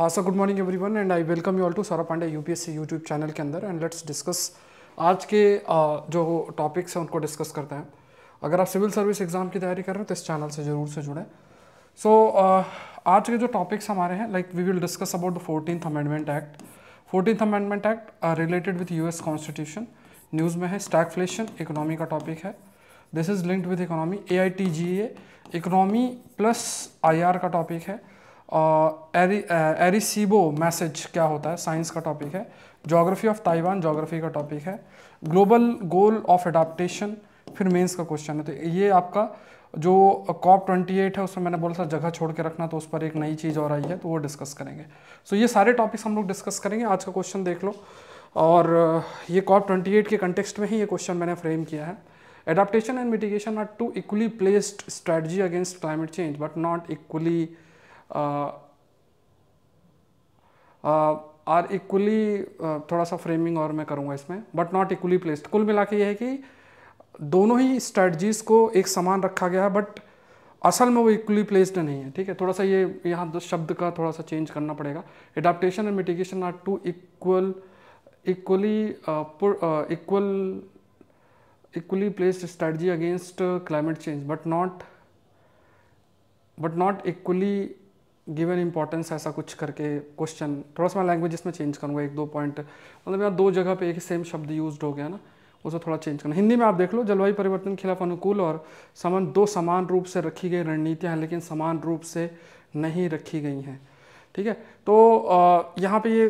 Sir good morning everyone and I welcome you all to Saurabh Pandey U P S C YouTube channel के अंदर and let's discuss आज के uh, जो topics हैं उनको discuss करते हैं अगर आप सिविल सर्विस एग्ज़ाम की तैयारी कर रहे हो तो इस चैनल से ज़रूर से जुड़ें सो so, uh, आज के जो टॉपिक्स हमारे हैं like we will discuss about the fourteen amendment act fourteen amendment act related with S constitution news में है फ्लेशन इकोनॉमी का टॉपिक है this is linked with economy A I T G A economy plus I R का topic है Arecibo message क्या होता है साइंस का टॉपिक है जोग्राफी ऑफ ताइवान जोग्राफी का टॉपिक है ग्लोबल गोल ऑफ एडाप्टेशन फिर मेंस का क्वेश्चन है तो ये आपका जो कॉप ट्वेंटी एट है उसमें मैंने बोला था जगह छोड़ के रखना तो उस पर एक नई चीज़ और आई है तो वो डिस्कस करेंगे सो so, ये सारे टॉपिक्स हम लोग डिस्कस करेंगे आज का क्वेश्चन देख लो और ये कॉप ट्वेंटी एट के कंटेक्स्ट में ही ये क्वेश्चन मैंने फ्रेम किया है adaptation and mitigation are two equally placed strategy against climate change but not equally are equally थोड़ा सा फ्रेमिंग और मैं करूँगा इसमें बट नॉट इक्वली प्लेस्ड कुल मिला के ये है कि दोनों ही स्ट्रेटजीज़ को एक समान रखा गया है बट असल में वो इक्वली प्लेस्ड नहीं है ठीक है थोड़ा सा ये यहाँ शब्द का थोड़ा सा चेंज करना पड़ेगा adaptation and mitigation are two equal equally equal equally placed strategy against climate change but not but not equally given importance ऐसा कुछ करके क्वेश्चन थोड़ा सा मैं लैंग्वेज इसमें चेंज करूँगा एक दो पॉइंट मतलब यहाँ दो जगह पे एक ही सेम शब्द यूज हो गया ना उसे थोड़ा चेंज करना हिंदी में आप देख लो जलवायु परिवर्तन के खिलाफ अनुकूल और समान दो समान रूप से रखी गई रणनीतियाँ हैं लेकिन समान रूप से नहीं रखी गई हैं ठीक है तो यहाँ पर ये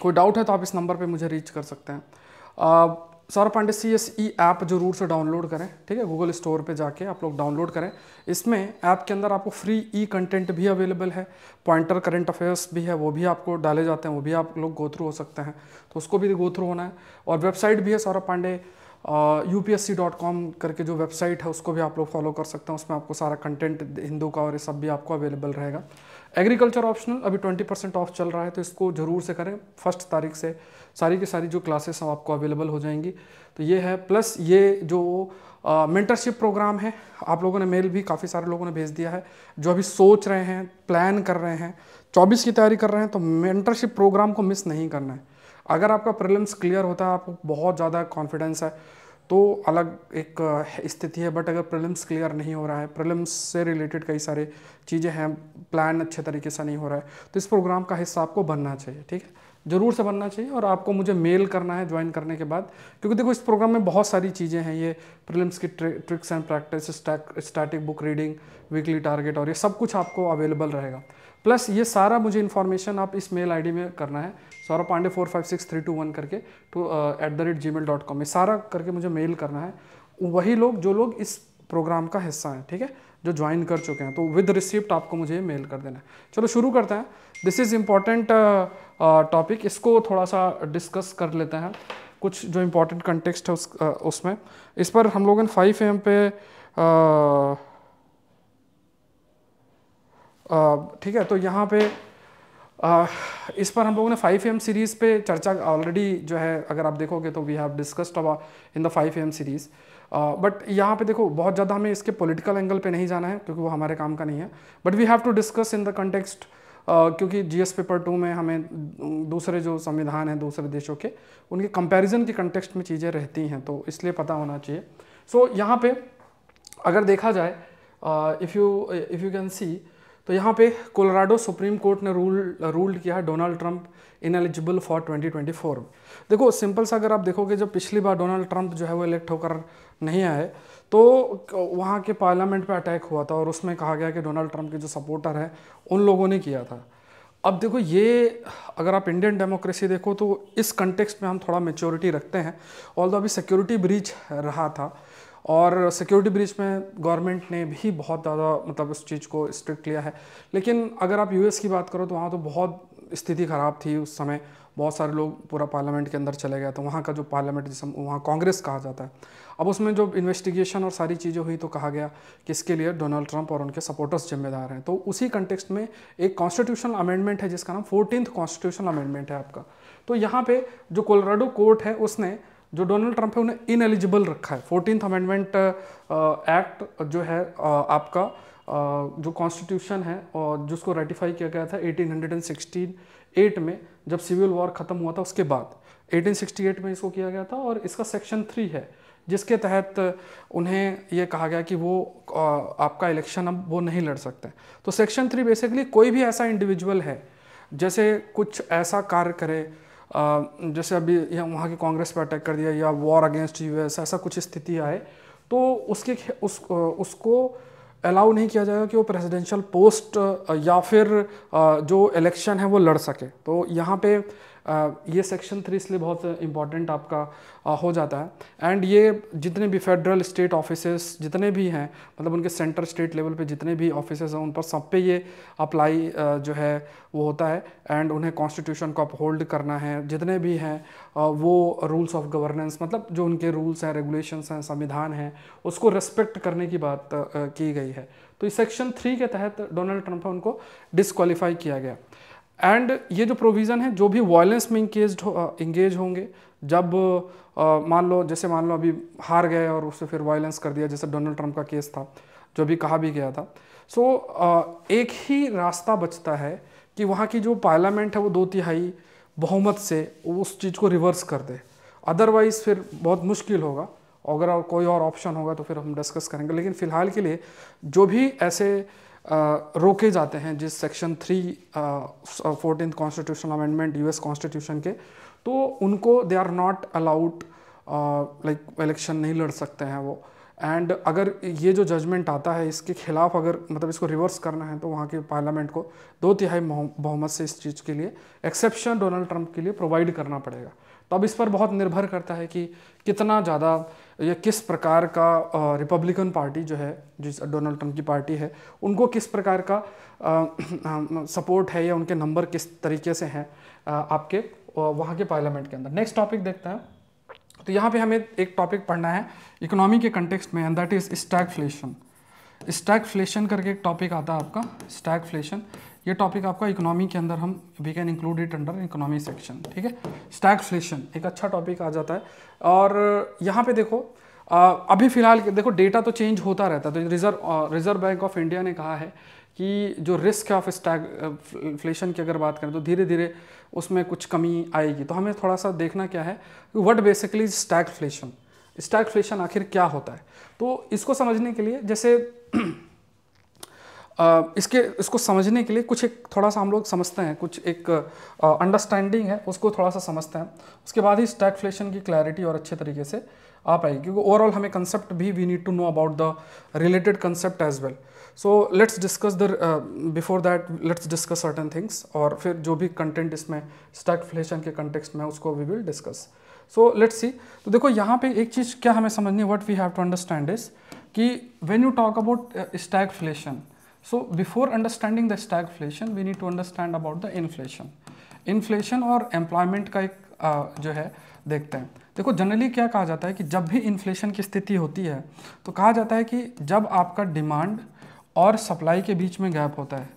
कोई डाउट है तो आप इस नंबर पर मुझे रीच कर सकते हैं Saurabh Pandey C S E app जरूर से डाउनलोड करें ठीक है गूगल स्टोर पे जाके आप लोग डाउनलोड करें इसमें ऐप के अंदर आपको फ्री ई कंटेंट भी अवेलेबल है पॉइंटर करंट अफेयर्स भी है वो भी आपको डाले जाते हैं वो भी आप लोग गो थ्रू हो सकते हैं तो उसको भी गो थ्रू होना है और वेबसाइट भी है Saurabh Pandey U P S C dot com करके जो वेबसाइट है उसको भी आप लोग फॉलो कर सकते हैं उसमें आपको सारा कंटेंट हिंदू का और ये सब भी आपको अवेलेबल रहेगा एग्रीकल्चर ऑप्शनल अभी ट्वेंटी परसेंट ऑफ चल रहा है तो इसको ज़रूर से करें फर्स्ट तारीख से सारी की सारी जो क्लासेस हैं आपको अवेलेबल हो जाएंगी तो ये है प्लस ये जो मेंटरशिप प्रोग्राम है आप लोगों ने मेल भी काफ़ी सारे लोगों ने भेज दिया है जो अभी सोच रहे हैं प्लान कर रहे हैं 24 की तैयारी कर रहे हैं तो मेंटरशिप प्रोग्राम को मिस नहीं करना है अगर आपका प्रिलिम्स क्लियर होता है आपको बहुत ज़्यादा कॉन्फिडेंस है तो अलग एक स्थिति है बट अगर प्रिलिम्स क्लियर नहीं हो रहा है प्रिलिम्स से रिलेटेड कई सारे चीज़ें हैं प्लान अच्छे तरीके से नहीं हो रहा है तो इस प्रोग्राम का हिस्सा आपको बनना चाहिए ठीक है ज़रूर से बनना चाहिए और आपको मुझे मेल करना है ज्वाइन करने के बाद क्योंकि देखो इस प्रोग्राम में बहुत सारी चीज़ें हैं ये प्रिलिम्स की tricks and practice static book reading weekly target और ये सब कुछ आपको अवेलेबल रहेगा प्लस ये सारा मुझे इन्फॉर्मेशन आप इस मेल आईडी में करना है Saurabh Pandey four five six three two one करके two at the rate gmail dot com ये सारा करके मुझे मेल करना है वही लोग जो लोग इस प्रोग्राम का हिस्सा हैं ठीक है जो ज्वाइन कर चुके हैं तो विद रिसिप्ट आपको मुझे मेल कर देना है चलो शुरू करते हैं दिस इज़ इम्पॉर्टेंट टॉपिक इसको थोड़ा सा डिस्कस कर लेते हैं कुछ जो इम्पोर्टेंट कंटेक्सट है उस आ, उसमें तो इस पर हम लोगों ने फाइव एम पे ठीक है तो यहाँ पे आ, इस पर हम लोगों ने फाइव एम सीरीज़ पे चर्चा ऑलरेडी जो है अगर आप देखोगे तो वी हैव डिस्कस्ड अब in the five M series but यहाँ पे देखो बहुत ज़्यादा हमें इसके पॉलिटिकल एंगल पे नहीं जाना है क्योंकि वो हमारे काम का नहीं है but we have to discuss in the context क्योंकि जीएस पेपर टू में हमें दूसरे जो संविधान हैं दूसरे देशों के उनके कंपैरिजन के कंटेक्स्ट में चीज़ें रहती हैं तो इसलिए पता होना चाहिए सो so, यहाँ पे अगर देखा जाए if you if you can see तो यहाँ पे कोलोराडो सुप्रीम कोर्ट ने रूल रूल्ड किया है Donald Trump ineligible for 2024 में देखो सिंपल सा अगर आप देखोगे जब पिछली बार डोनाल्ड ट्रंप जो है वो इलेक्ट होकर नहीं आए तो वहाँ के पार्लियामेंट पे अटैक हुआ था और उसमें कहा गया कि डोनाल्ड ट्रंप के जो सपोर्टर हैं उन लोगों ने किया था अब देखो ये अगर आप इंडियन डेमोक्रेसी देखो तो इस कंटेक्स में हम थोड़ा मेच्योरिटी रखते हैं ऑल अभी सिक्योरिटी ब्रीच रहा था और सिक्योरिटी ब्रिज में गवर्नमेंट ने भी बहुत ज़्यादा मतलब उस चीज़ को स्ट्रिक्ट लिया है लेकिन अगर आप यूएस की बात करो तो वहाँ तो बहुत स्थिति ख़राब थी उस समय बहुत सारे लोग पूरा पार्लियामेंट के अंदर चले गए तो वहाँ का जो पार्लियामेंट जिसे वहाँ कांग्रेस कहा जाता है अब उसमें जो इन्वेस्टिगेशन और सारी चीज़ें हुई तो कहा गया कि इसके लिए डोनाल्ड ट्रंप और उनके सपोर्टर्स जिम्मेदार हैं तो उसी कंटेक्सट में एक कॉन्स्टिट्यूशनल अमेंडमेंट है जिसका नाम फोर्टीन कॉन्स्टिट्यूशनल अमेंडमेंट है आपका तो यहाँ पे जो कोलराडो कोर्ट है उसने जो डोनाल्ड ट्रंप है उन्हें इन एलिजिबल रखा है फोर्टीन अमेंडमेंट एक्ट जो है uh, आपका uh, जो कॉन्स्टिट्यूशन है और जिसको रेटिफाई किया गया था 1868 में जब सिविल वॉर ख़त्म हुआ था उसके बाद 1868 में इसको किया गया था और इसका सेक्शन थ्री है जिसके तहत उन्हें यह कहा गया कि वो uh, आपका इलेक्शन अब वो नहीं लड़ सकते तो सेक्शन थ्री बेसिकली कोई भी ऐसा इंडिविजुअल है जैसे कुछ ऐसा कार्य करे जैसे अभी वहाँ की कांग्रेस पर अटैक कर दिया या वॉर अगेंस्ट यूएस ऐसा कुछ स्थिति आए तो उसके उस उसको अलाउ नहीं किया जाएगा कि वो प्रेसिडेंशियल पोस्ट या फिर जो इलेक्शन है वो लड़ सके तो यहाँ पे ये सेक्शन थ्री इसलिए बहुत इंपॉर्टेंट आपका हो जाता है एंड ये जितने भी फेडरल स्टेट ऑफिस जितने भी हैं मतलब उनके सेंटर स्टेट लेवल पे जितने भी ऑफिस हैं उन पर सब पे ये अप्लाई जो है वो होता है एंड उन्हें कॉन्स्टिट्यूशन को अपहोल्ड करना है जितने भी हैं वो रूल्स ऑफ गवर्नेंस मतलब जो उनके रूल्स हैं रेगुलेशंस हैं संविधान हैं उसको रेस्पेक्ट करने की बात की गई है तो इस सेक्शन थ्री के तहत डोनाल्ड ट्रंप उनको डिसक्वालीफाई किया गया एंड ये जो प्रोविज़न है जो भी वायलेंस में इंगेज हो इंगेज uh, होंगे जब uh, मान लो जैसे मान लो अभी हार गए और उससे फिर वायलेंस कर दिया जैसे डोनाल्ड ट्रंप का केस था जो भी कहा भी गया था सो so, uh, एक ही रास्ता बचता है कि वहाँ की जो पार्लियामेंट है वो दो तिहाई बहुमत से उस चीज़ को रिवर्स कर दे अदरवाइज़ फिर बहुत मुश्किल होगा अगर कोई और ऑप्शन होगा तो फिर हम डिस्कस करेंगे लेकिन फ़िलहाल के लिए जो भी ऐसे रोके जाते हैं जिस section three fourteen constitutional amendment US constitution के तो उनको they are not allowed like election नहीं लड़ सकते हैं वो एंड अगर ये जो जजमेंट आता है इसके खिलाफ अगर मतलब इसको रिवर्स करना है तो वहाँ के पार्लियामेंट को दो तिहाई बहुमत से इस चीज़ के लिए एक्सेप्शन डोनाल्ड ट्रंप के लिए प्रोवाइड करना पड़ेगा तो अब इस पर बहुत निर्भर करता है कि कितना ज़्यादा या किस प्रकार का रिपब्लिकन पार्टी जो है जिस डोनाल्ड ट्रंप की पार्टी है उनको किस प्रकार का सपोर्ट है या उनके नंबर किस तरीके से हैं आपके वहाँ के पार्लियामेंट के अंदर नेक्स्ट टॉपिक देखते हैं तो यहाँ पे हमें एक टॉपिक पढ़ना है इकोनॉमी के कंटेक्स्ट में and that is stagflation करके एक टॉपिक आता है आपका फ्लेशन ये टॉपिक आपका इकोनॉमी के अंदर हम we can include it under economy section ठीक है स्टैगफ्लेशन एक अच्छा टॉपिक आ जाता है और यहाँ पे देखो अभी फिलहाल देखो डेटा तो चेंज होता रहता है तो reserve reserve bank of India ने कहा है कि जो रिस्क ऑफ स्टैक फ्लेशन की अगर बात करें तो धीरे धीरे उसमें कुछ कमी आएगी तो हमें थोड़ा सा देखना क्या है वट बेसिकली स्टैगफ्लेशन स्टैगफ्लेशन आखिर क्या होता है तो इसको समझने के लिए जैसे इसके इसको समझने के लिए कुछ एक थोड़ा सा हम लोग समझते हैं कुछ एक अंडरस्टैंडिंग है उसको थोड़ा सा समझते हैं उसके बाद ही फ्लेशन की क्लैरिटी और अच्छे तरीके से आ पाएगी क्योंकि ओवरऑल हमें कंसेप्ट भी we need to know about the related concept as well so let's discuss the before that let's discuss certain things और फिर जो भी कंटेंट इसमें फ्लेशन के कंटेक्सट में उसको we will discuss so let's see तो देखो यहाँ पे एक चीज़ क्या हमें समझनी है what we have to understand इस कि वेन यू टॉक अबाउट फ्लेशन So before understanding the stagflation, we need to understand about the inflation. Inflation or employment ka ek uh, जो है देखते हैं देखो जनरली क्या कहा जाता है कि जब भी इन्फ्लेशन की स्थिति होती है तो कहा जाता है कि जब आपका डिमांड और सप्लाई के बीच में गैप होता है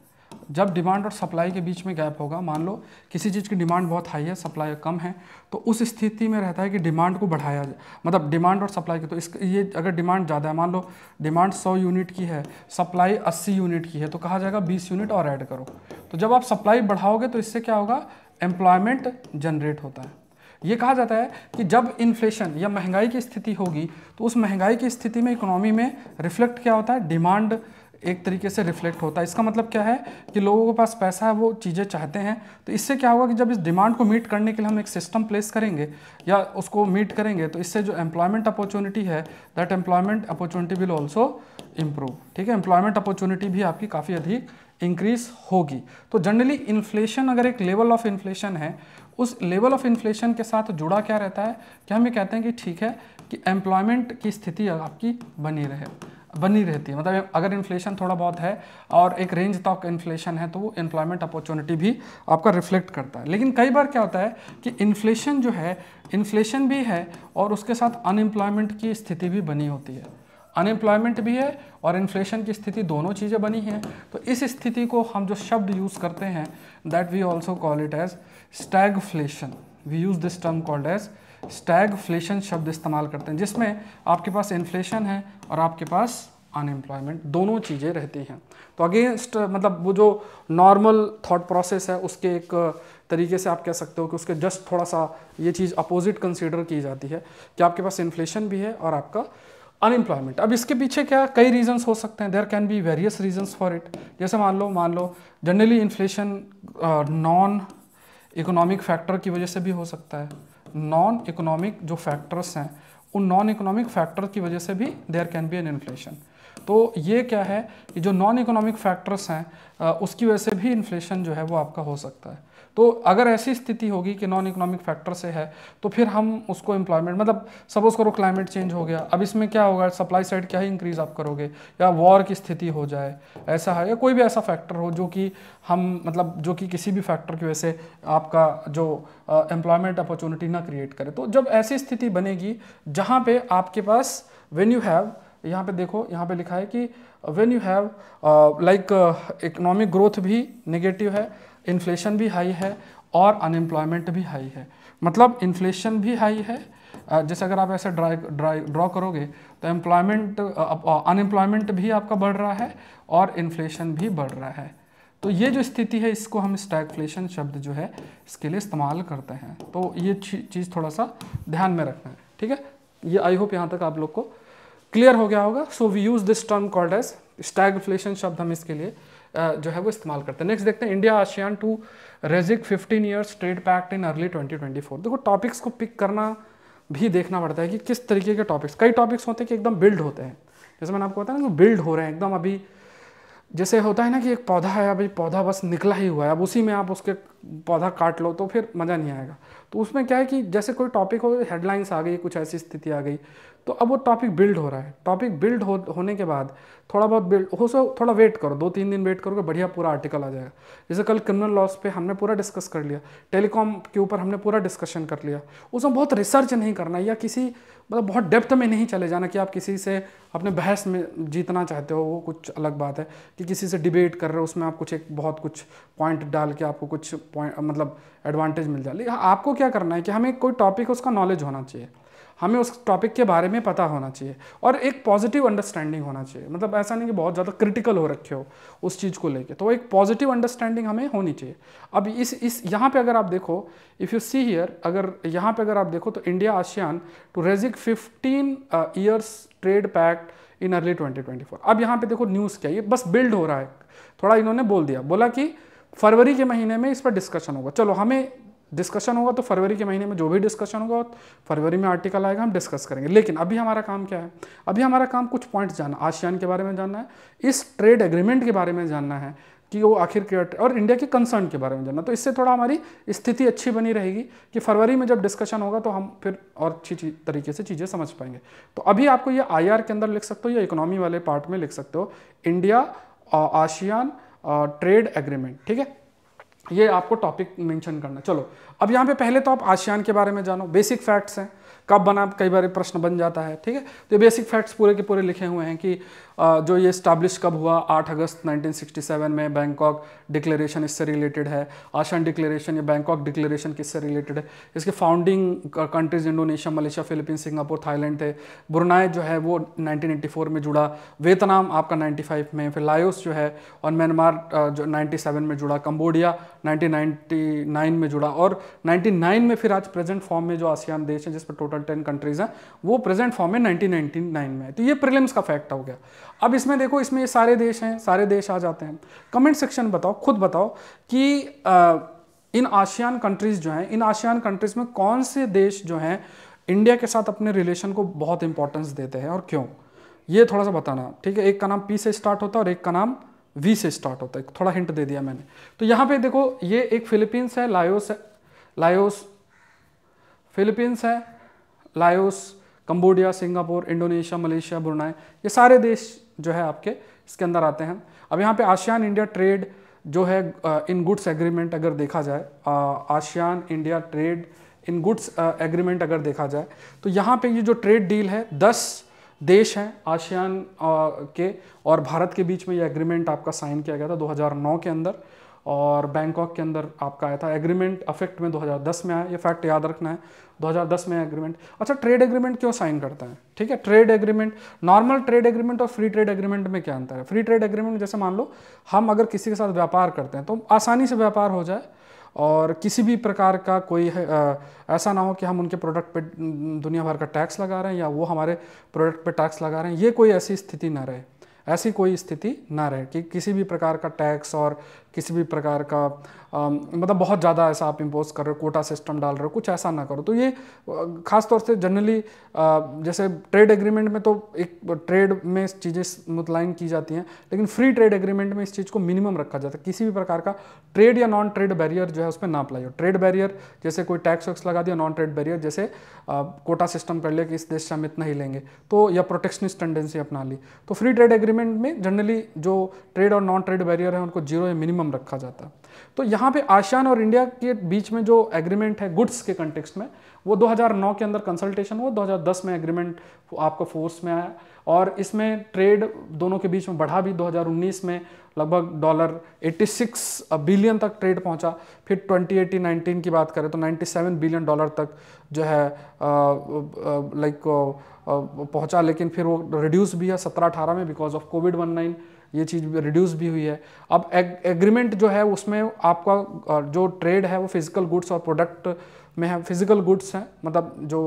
जब डिमांड और सप्लाई के बीच में गैप होगा मान लो किसी चीज़ की डिमांड बहुत हाई है सप्लाई कम है तो उस स्थिति में रहता है कि डिमांड को बढ़ाया जाए मतलब डिमांड और सप्लाई की तो इस ये अगर डिमांड ज़्यादा है मान लो डिमांड 100 यूनिट की है सप्लाई 80 यूनिट की है तो कहा जाएगा 20 यूनिट और ऐड करो तो जब आप सप्लाई बढ़ाओगे तो इससे क्या होगा एम्प्लॉयमेंट जनरेट होता है ये कहा जाता है कि जब इन्फ्लेशन या महंगाई की स्थिति होगी तो उस महंगाई की स्थिति में इकोनॉमी में रिफ्लेक्ट क्या होता है डिमांड एक तरीके से रिफ्लेक्ट होता है इसका मतलब क्या है कि लोगों के पास पैसा है वो चीज़ें चाहते हैं तो इससे क्या होगा कि जब इस डिमांड को मीट करने के लिए हम एक सिस्टम प्लेस करेंगे या उसको मीट करेंगे तो इससे जो एम्प्लॉयमेंट अपॉर्चुनिटी है that employment opportunity will also improve ठीक है एम्प्लॉयमेंट अपॉर्चुनिटी भी आपकी काफ़ी अधिक इंक्रीज होगी तो जनरली इन्फ्लेशन अगर एक लेवल ऑफ इन्फ्लेशन है उस लेवल ऑफ इन्फ्लेशन के साथ जुड़ा क्या रहता है कि हम ये कहते हैं कि ठीक है कि एम्प्लॉयमेंट की स्थिति आपकी बनी रहे बनी रहती है मतलब अगर इन्फ्लेशन थोड़ा बहुत है और एक रेंज तक इन्फ्लेशन है तो वो एम्प्लॉयमेंट अपॉर्चुनिटी भी आपका रिफ्लेक्ट करता है लेकिन कई बार क्या होता है कि इन्फ्लेशन जो है इन्फ्लेशन भी है और उसके साथ अनएम्प्लॉयमेंट की स्थिति भी बनी होती है अनएम्प्लॉयमेंट भी है और इन्फ्लेशन की स्थिति दोनों चीज़ें बनी हैं तो इस स्थिति को हम जो शब्द यूज़ करते हैं that we also call it as stagflation we use this term called as stagflation शब्द इस्तेमाल करते हैं जिसमें आपके पास इन्फ्लेशन है और आपके पास अनएम्प्लॉयमेंट दोनों चीज़ें रहती हैं तो अगेंस्ट मतलब वो जो नॉर्मल थॉट प्रोसेस है उसके एक तरीके से आप कह सकते हो कि उसके जस्ट थोड़ा सा ये चीज़ अपोजिट कंसिडर की जाती है कि आपके पास इन्फ्लेशन भी है और आपका अनएम्प्लॉयमेंट अब इसके पीछे क्या कई रीजंस हो सकते हैं there can be various reasons for it जैसे मान लो मान लो generally inflation non economic factor की वजह से भी हो सकता है नॉन इकोनॉमिक जो फैक्टर्स हैं उन नॉन इकोनॉमिक फैक्टर की वजह से भी there can be an inflation तो ये क्या है कि जो नॉन इकोनॉमिक फैक्टर्स हैं उसकी वजह से भी इन्फ्लेशन जो है वो आपका हो सकता है तो अगर ऐसी स्थिति होगी कि नॉन इकोनॉमिक फैक्टर से है तो फिर हम उसको एम्प्लॉयमेंट मतलब सपोज करो क्लाइमेट चेंज हो गया अब इसमें क्या होगा सप्लाई साइड क्या ही इंक्रीज़ आप करोगे या वॉर की स्थिति हो जाए ऐसा है या कोई भी ऐसा फैक्टर हो जो कि हम मतलब जो कि किसी भी फैक्टर की वजह से आपका जो एम्प्लॉयमेंट अपॉर्चुनिटी ना क्रिएट करे तो जब ऐसी स्थिति बनेगी जहाँ पे आपके पास वेन यू हैव यहाँ पे देखो यहाँ पे लिखा है कि when you have like economic growth भी नेगेटिव है इन्फ्लेशन भी हाई है और अनएम्प्लॉयमेंट भी हाई है मतलब इन्फ्लेशन भी हाई है जैसे अगर आप ऐसे ड्राई ड्राई ड्रॉ करोगे तो एम्प्लॉयमेंट अनएम्प्लॉयमेंट भी आपका बढ़ रहा है और इन्फ्लेशन भी बढ़ रहा है तो ये जो स्थिति है इसको हम स्टैगफ्लेशन शब्द जो है इसके लिए इस्तेमाल करते हैं तो ये चीज़ थोड़ा सा ध्यान में रखना है ठीक है ये आई होप यहाँ तक आप लोग को क्लियर हो गया होगा so we use this term called as stagflation शब्द हम इसके लिए जो है वो इस्तेमाल करते हैं नेक्स्ट देखते हैं India ASEAN to rejig 15 years trade pact in early 2024 देखो टॉपिक्स को पिक करना भी देखना पड़ता है कि किस तरीके के टॉपिक्स कई टॉपिक्स होते हैं कि एकदम बिल्ड होते हैं जैसे मैंने आपको बताया ना बिल्ड हो रहे हैं एकदम अभी जैसे होता है ना कि एक पौधा है अभी पौधा बस निकला ही हुआ है अब उसी में आप उसके पौधा काट लो तो फिर मज़ा नहीं आएगा तो उसमें क्या है कि जैसे कोई टॉपिक हो हेडलाइंस आ गई कुछ ऐसी स्थिति आ गई तो अब वो टॉपिक बिल्ड हो रहा है टॉपिक बिल्ड हो होने के बाद थोड़ा बहुत बिल्ड हो सो थोड़ा वेट करो दो तीन दिन वेट करोगे बढ़िया पूरा आर्टिकल आ जाएगा जैसे कल क्रिमिनल लॉस पे हमने पूरा डिस्कस कर लिया टेलीकॉम के ऊपर हमने पूरा डिस्कशन कर लिया उसमें बहुत रिसर्च नहीं करना या किसी मतलब बहुत डेप्थ में नहीं चले जाना कि आप किसी से अपने बहस में जीतना चाहते हो वो कुछ अलग बात है कि किसी से डिबेट कर रहे हो उसमें आप कुछ एक बहुत कुछ पॉइंट डाल के आपको कुछ पॉइंट मतलब एडवांटेज मिल जाए आपको क्या करना है कि हमें कोई टॉपिक उसका नॉलेज होना चाहिए हमें उस टॉपिक के बारे में पता होना चाहिए और एक पॉजिटिव अंडरस्टैंडिंग होना चाहिए मतलब ऐसा नहीं कि बहुत ज़्यादा क्रिटिकल हो रखे हो उस चीज़ को लेके तो एक पॉजिटिव अंडरस्टैंडिंग हमें होनी चाहिए अब इस इस यहाँ पे अगर आप देखो इफ़ यू सी हियर अगर यहाँ पे अगर आप देखो तो India ASEAN to rejig fifteen years trade pact in early twenty अब यहाँ पर देखो न्यूज़ क्या ये बस बिल्ड हो रहा है थोड़ा इन्होंने बोल दिया बोला कि फरवरी के महीने में इस पर डिस्कशन होगा चलो हमें डिस्कशन होगा तो फरवरी के महीने में जो भी डिस्कशन होगा फरवरी में आर्टिकल आएगा हम डिस्कस करेंगे लेकिन अभी हमारा काम क्या है अभी हमारा काम कुछ पॉइंट्स जानना आसियान के बारे में जानना है इस ट्रेड एग्रीमेंट के बारे में जानना है कि वो आखिर क्या और इंडिया के कंसर्न के बारे में जानना तो इससे थोड़ा हमारी स्थिति अच्छी बनी रहेगी कि फरवरी में जब डिस्कशन होगा तो हम फिर और अच्छी तरीके से चीज़ें समझ पाएंगे तो अभी आपको ये आई के अंदर लिख सकते हो या इकोनॉमी वाले पार्ट में लिख सकते हो इंडिया आशियान ट्रेड एग्रीमेंट ठीक है ये आपको टॉपिक मेंशन करना चलो अब यहाँ पे पहले तो आप आशियान के बारे में जानो बेसिक फैक्ट्स हैं कब बना कई बार प्रश्न बन जाता है ठीक है तो ये बेसिक फैक्ट्स पूरे के पूरे लिखे हुए हैं कि जो ये स्टैब्लिश कब हुआ 8 अगस्त 1967 में बैंकॉक डिक्लेरेशन इससे रिलेटेड है आशन डिक्लेरेशन या बैंकॉक डिक्लेरेशन किससे रिलेटेड है इसके founding countries Indonesia Malaysia Philippines Singapore Thailand थे ब्रुनाई जो है वो 1984 में जुड़ा वियतनाम आपका 95 में फिर लायोस जो है और म्यांमार जो नाइन्टी में जुड़ा कम्बोडिया नाइनटीन में जुड़ा और नाइन्टी में फिर आज प्रेजेंट फॉर्म में जो आसियान देश हैं जिस पर टोटल टेन कंट्रीज़ हैं वो प्रेजेंट फॉर्म में नाइनटीन में तो ये प्रिलिम्स का फैक्ट हो गया अब इसमें देखो इसमें ये सारे देश हैं सारे देश आ जाते हैं कमेंट सेक्शन बताओ खुद बताओ कि आ, इन आसियान कंट्रीज़ जो हैं इन आसियान कंट्रीज़ में कौन से देश जो हैं इंडिया के साथ अपने रिलेशन को बहुत इंपॉर्टेंस देते हैं और क्यों ये थोड़ा सा बताना ठीक है एक का नाम पी से स्टार्ट होता है और एक का नाम वी से स्टार्ट होता है थोड़ा हिंट दे दिया मैंने तो यहाँ पे देखो ये एक फिलीपींस है लायोस है लायोस फिलीपींस है Laos Cambodia Singapore Indonesia Malaysia Brunei ये सारे देश जो है आपके इसके अंदर आते हैं अब यहाँ पे आसियान इंडिया ट्रेड जो है इन गुड्स एग्रीमेंट अगर देखा जाए ASEAN India trade in goods agreement अगर देखा जाए तो यहाँ पे ये जो ट्रेड डील है दस देश हैं आसियान के और भारत के बीच में ये एग्रीमेंट आपका साइन किया गया था 2009 के अंदर और बैंकॉक के अंदर आपका आया था एग्रीमेंट अफेक्ट में 2010 में आया ये फैक्ट याद रखना है 2010 में एग्रीमेंट अच्छा ट्रेड एग्रीमेंट क्यों साइन करता है ठीक है trade agreement normal trade agreement और फ्री ट्रेड एग्रीमेंट में क्या अंतर है फ्री ट्रेड एग्रीमेंट जैसे मान लो हम अगर किसी के साथ व्यापार करते हैं तो आसानी से व्यापार हो जाए और किसी भी प्रकार का कोई आ, ऐसा ना हो कि हम उनके प्रोडक्ट पे दुनिया भर का टैक्स लगा रहे हैं या वो हमारे प्रोडक्ट पे टैक्स लगा रहे हैं ये कोई ऐसी स्थिति ना रहे ऐसी कोई स्थिति ना रहे कि किसी भी प्रकार का टैक्स और किसी भी प्रकार का आ, मतलब बहुत ज़्यादा ऐसा आप इम्पोज कर रहे हो कोटा सिस्टम डाल रहे हो कुछ ऐसा ना करो तो ये खासतौर से जनरली जैसे ट्रेड एग्रीमेंट में तो एक ट्रेड में चीज़ें मुतलाइन की जाती हैं लेकिन फ्री ट्रेड एग्रीमेंट में इस चीज़ को मिनिमम रखा जाता है किसी भी प्रकार का ट्रेड या नॉन ट्रेड बैरियर जो है उस पर ना अप्लाई हो ट्रेड बैरियर जैसे कोई टैक्स वैक्स लगा दिया नॉन ट्रेड बैरियर जैसे आ, कोटा सिस्टम कर लिया कि इस देश से हम इतना ही लेंगे तो या प्रोटेक्शनिस्ट टेंडेंसी अपना ली तो फ्री ट्रेड एग्रीमेंट में जनरली जो ट्रेड और नॉन ट्रेड बैरियर है उनको जीरो या मिनिमम मिनिमम रखा जाता तो यहाँ पे आशियान और इंडिया के बीच में जो एग्रीमेंट है गुड्स के कंटेक्स्ट में वो 2009 के अंदर कंसल्टेशन हुआ 2010 में एग्रीमेंट आपका फोर्स में आया और इसमें ट्रेड दोनों के बीच में बढ़ा भी 2019 में लगभग डॉलर 86 बिलियन तक ट्रेड पहुंचा फिर 2018 19 की बात करें तो 97 बिलियन डॉलर तक जो है लाइक पहुंचा लेकिन फिर वो रिड्यूस भी है 17 18 में बिकॉज ऑफ कोविड 19 ये चीज़ रिड्यूस भी हुई है अब एग्रीमेंट जो है उसमें आपका जो ट्रेड है वो फिजिकल गुड्स और प्रोडक्ट में है फिजिकल गुड्स हैं मतलब जो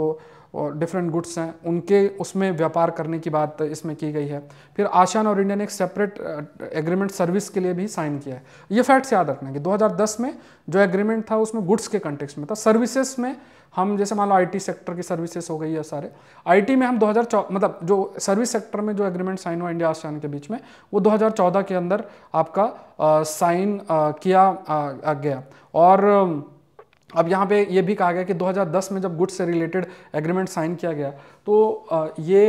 डिफरेंट गुड्स हैं उनके उसमें व्यापार करने की बात इसमें की गई है फिर आशियान और इंडिया ने एक सेपरेट एग्रीमेंट सर्विस के लिए भी साइन किया है ये फैक्ट्स याद रखना कि 2010 में जो एग्रीमेंट था उसमें गुड्स के कंटेक्स में था सर्विसेज में हम जैसे मान लो आईटी सेक्टर की सर्विसेज हो गई है सारे आईटी में हम 2014 मतलब जो सर्विस सेक्टर में जो एग्रीमेंट साइन हुआ इंडिया आसियान के बीच में वो 2014 के अंदर आपका साइन किया आ, गया और अब यहाँ पे ये भी कहा गया कि 2010 में जब गुड्स से रिलेटेड एग्रीमेंट साइन किया गया तो ये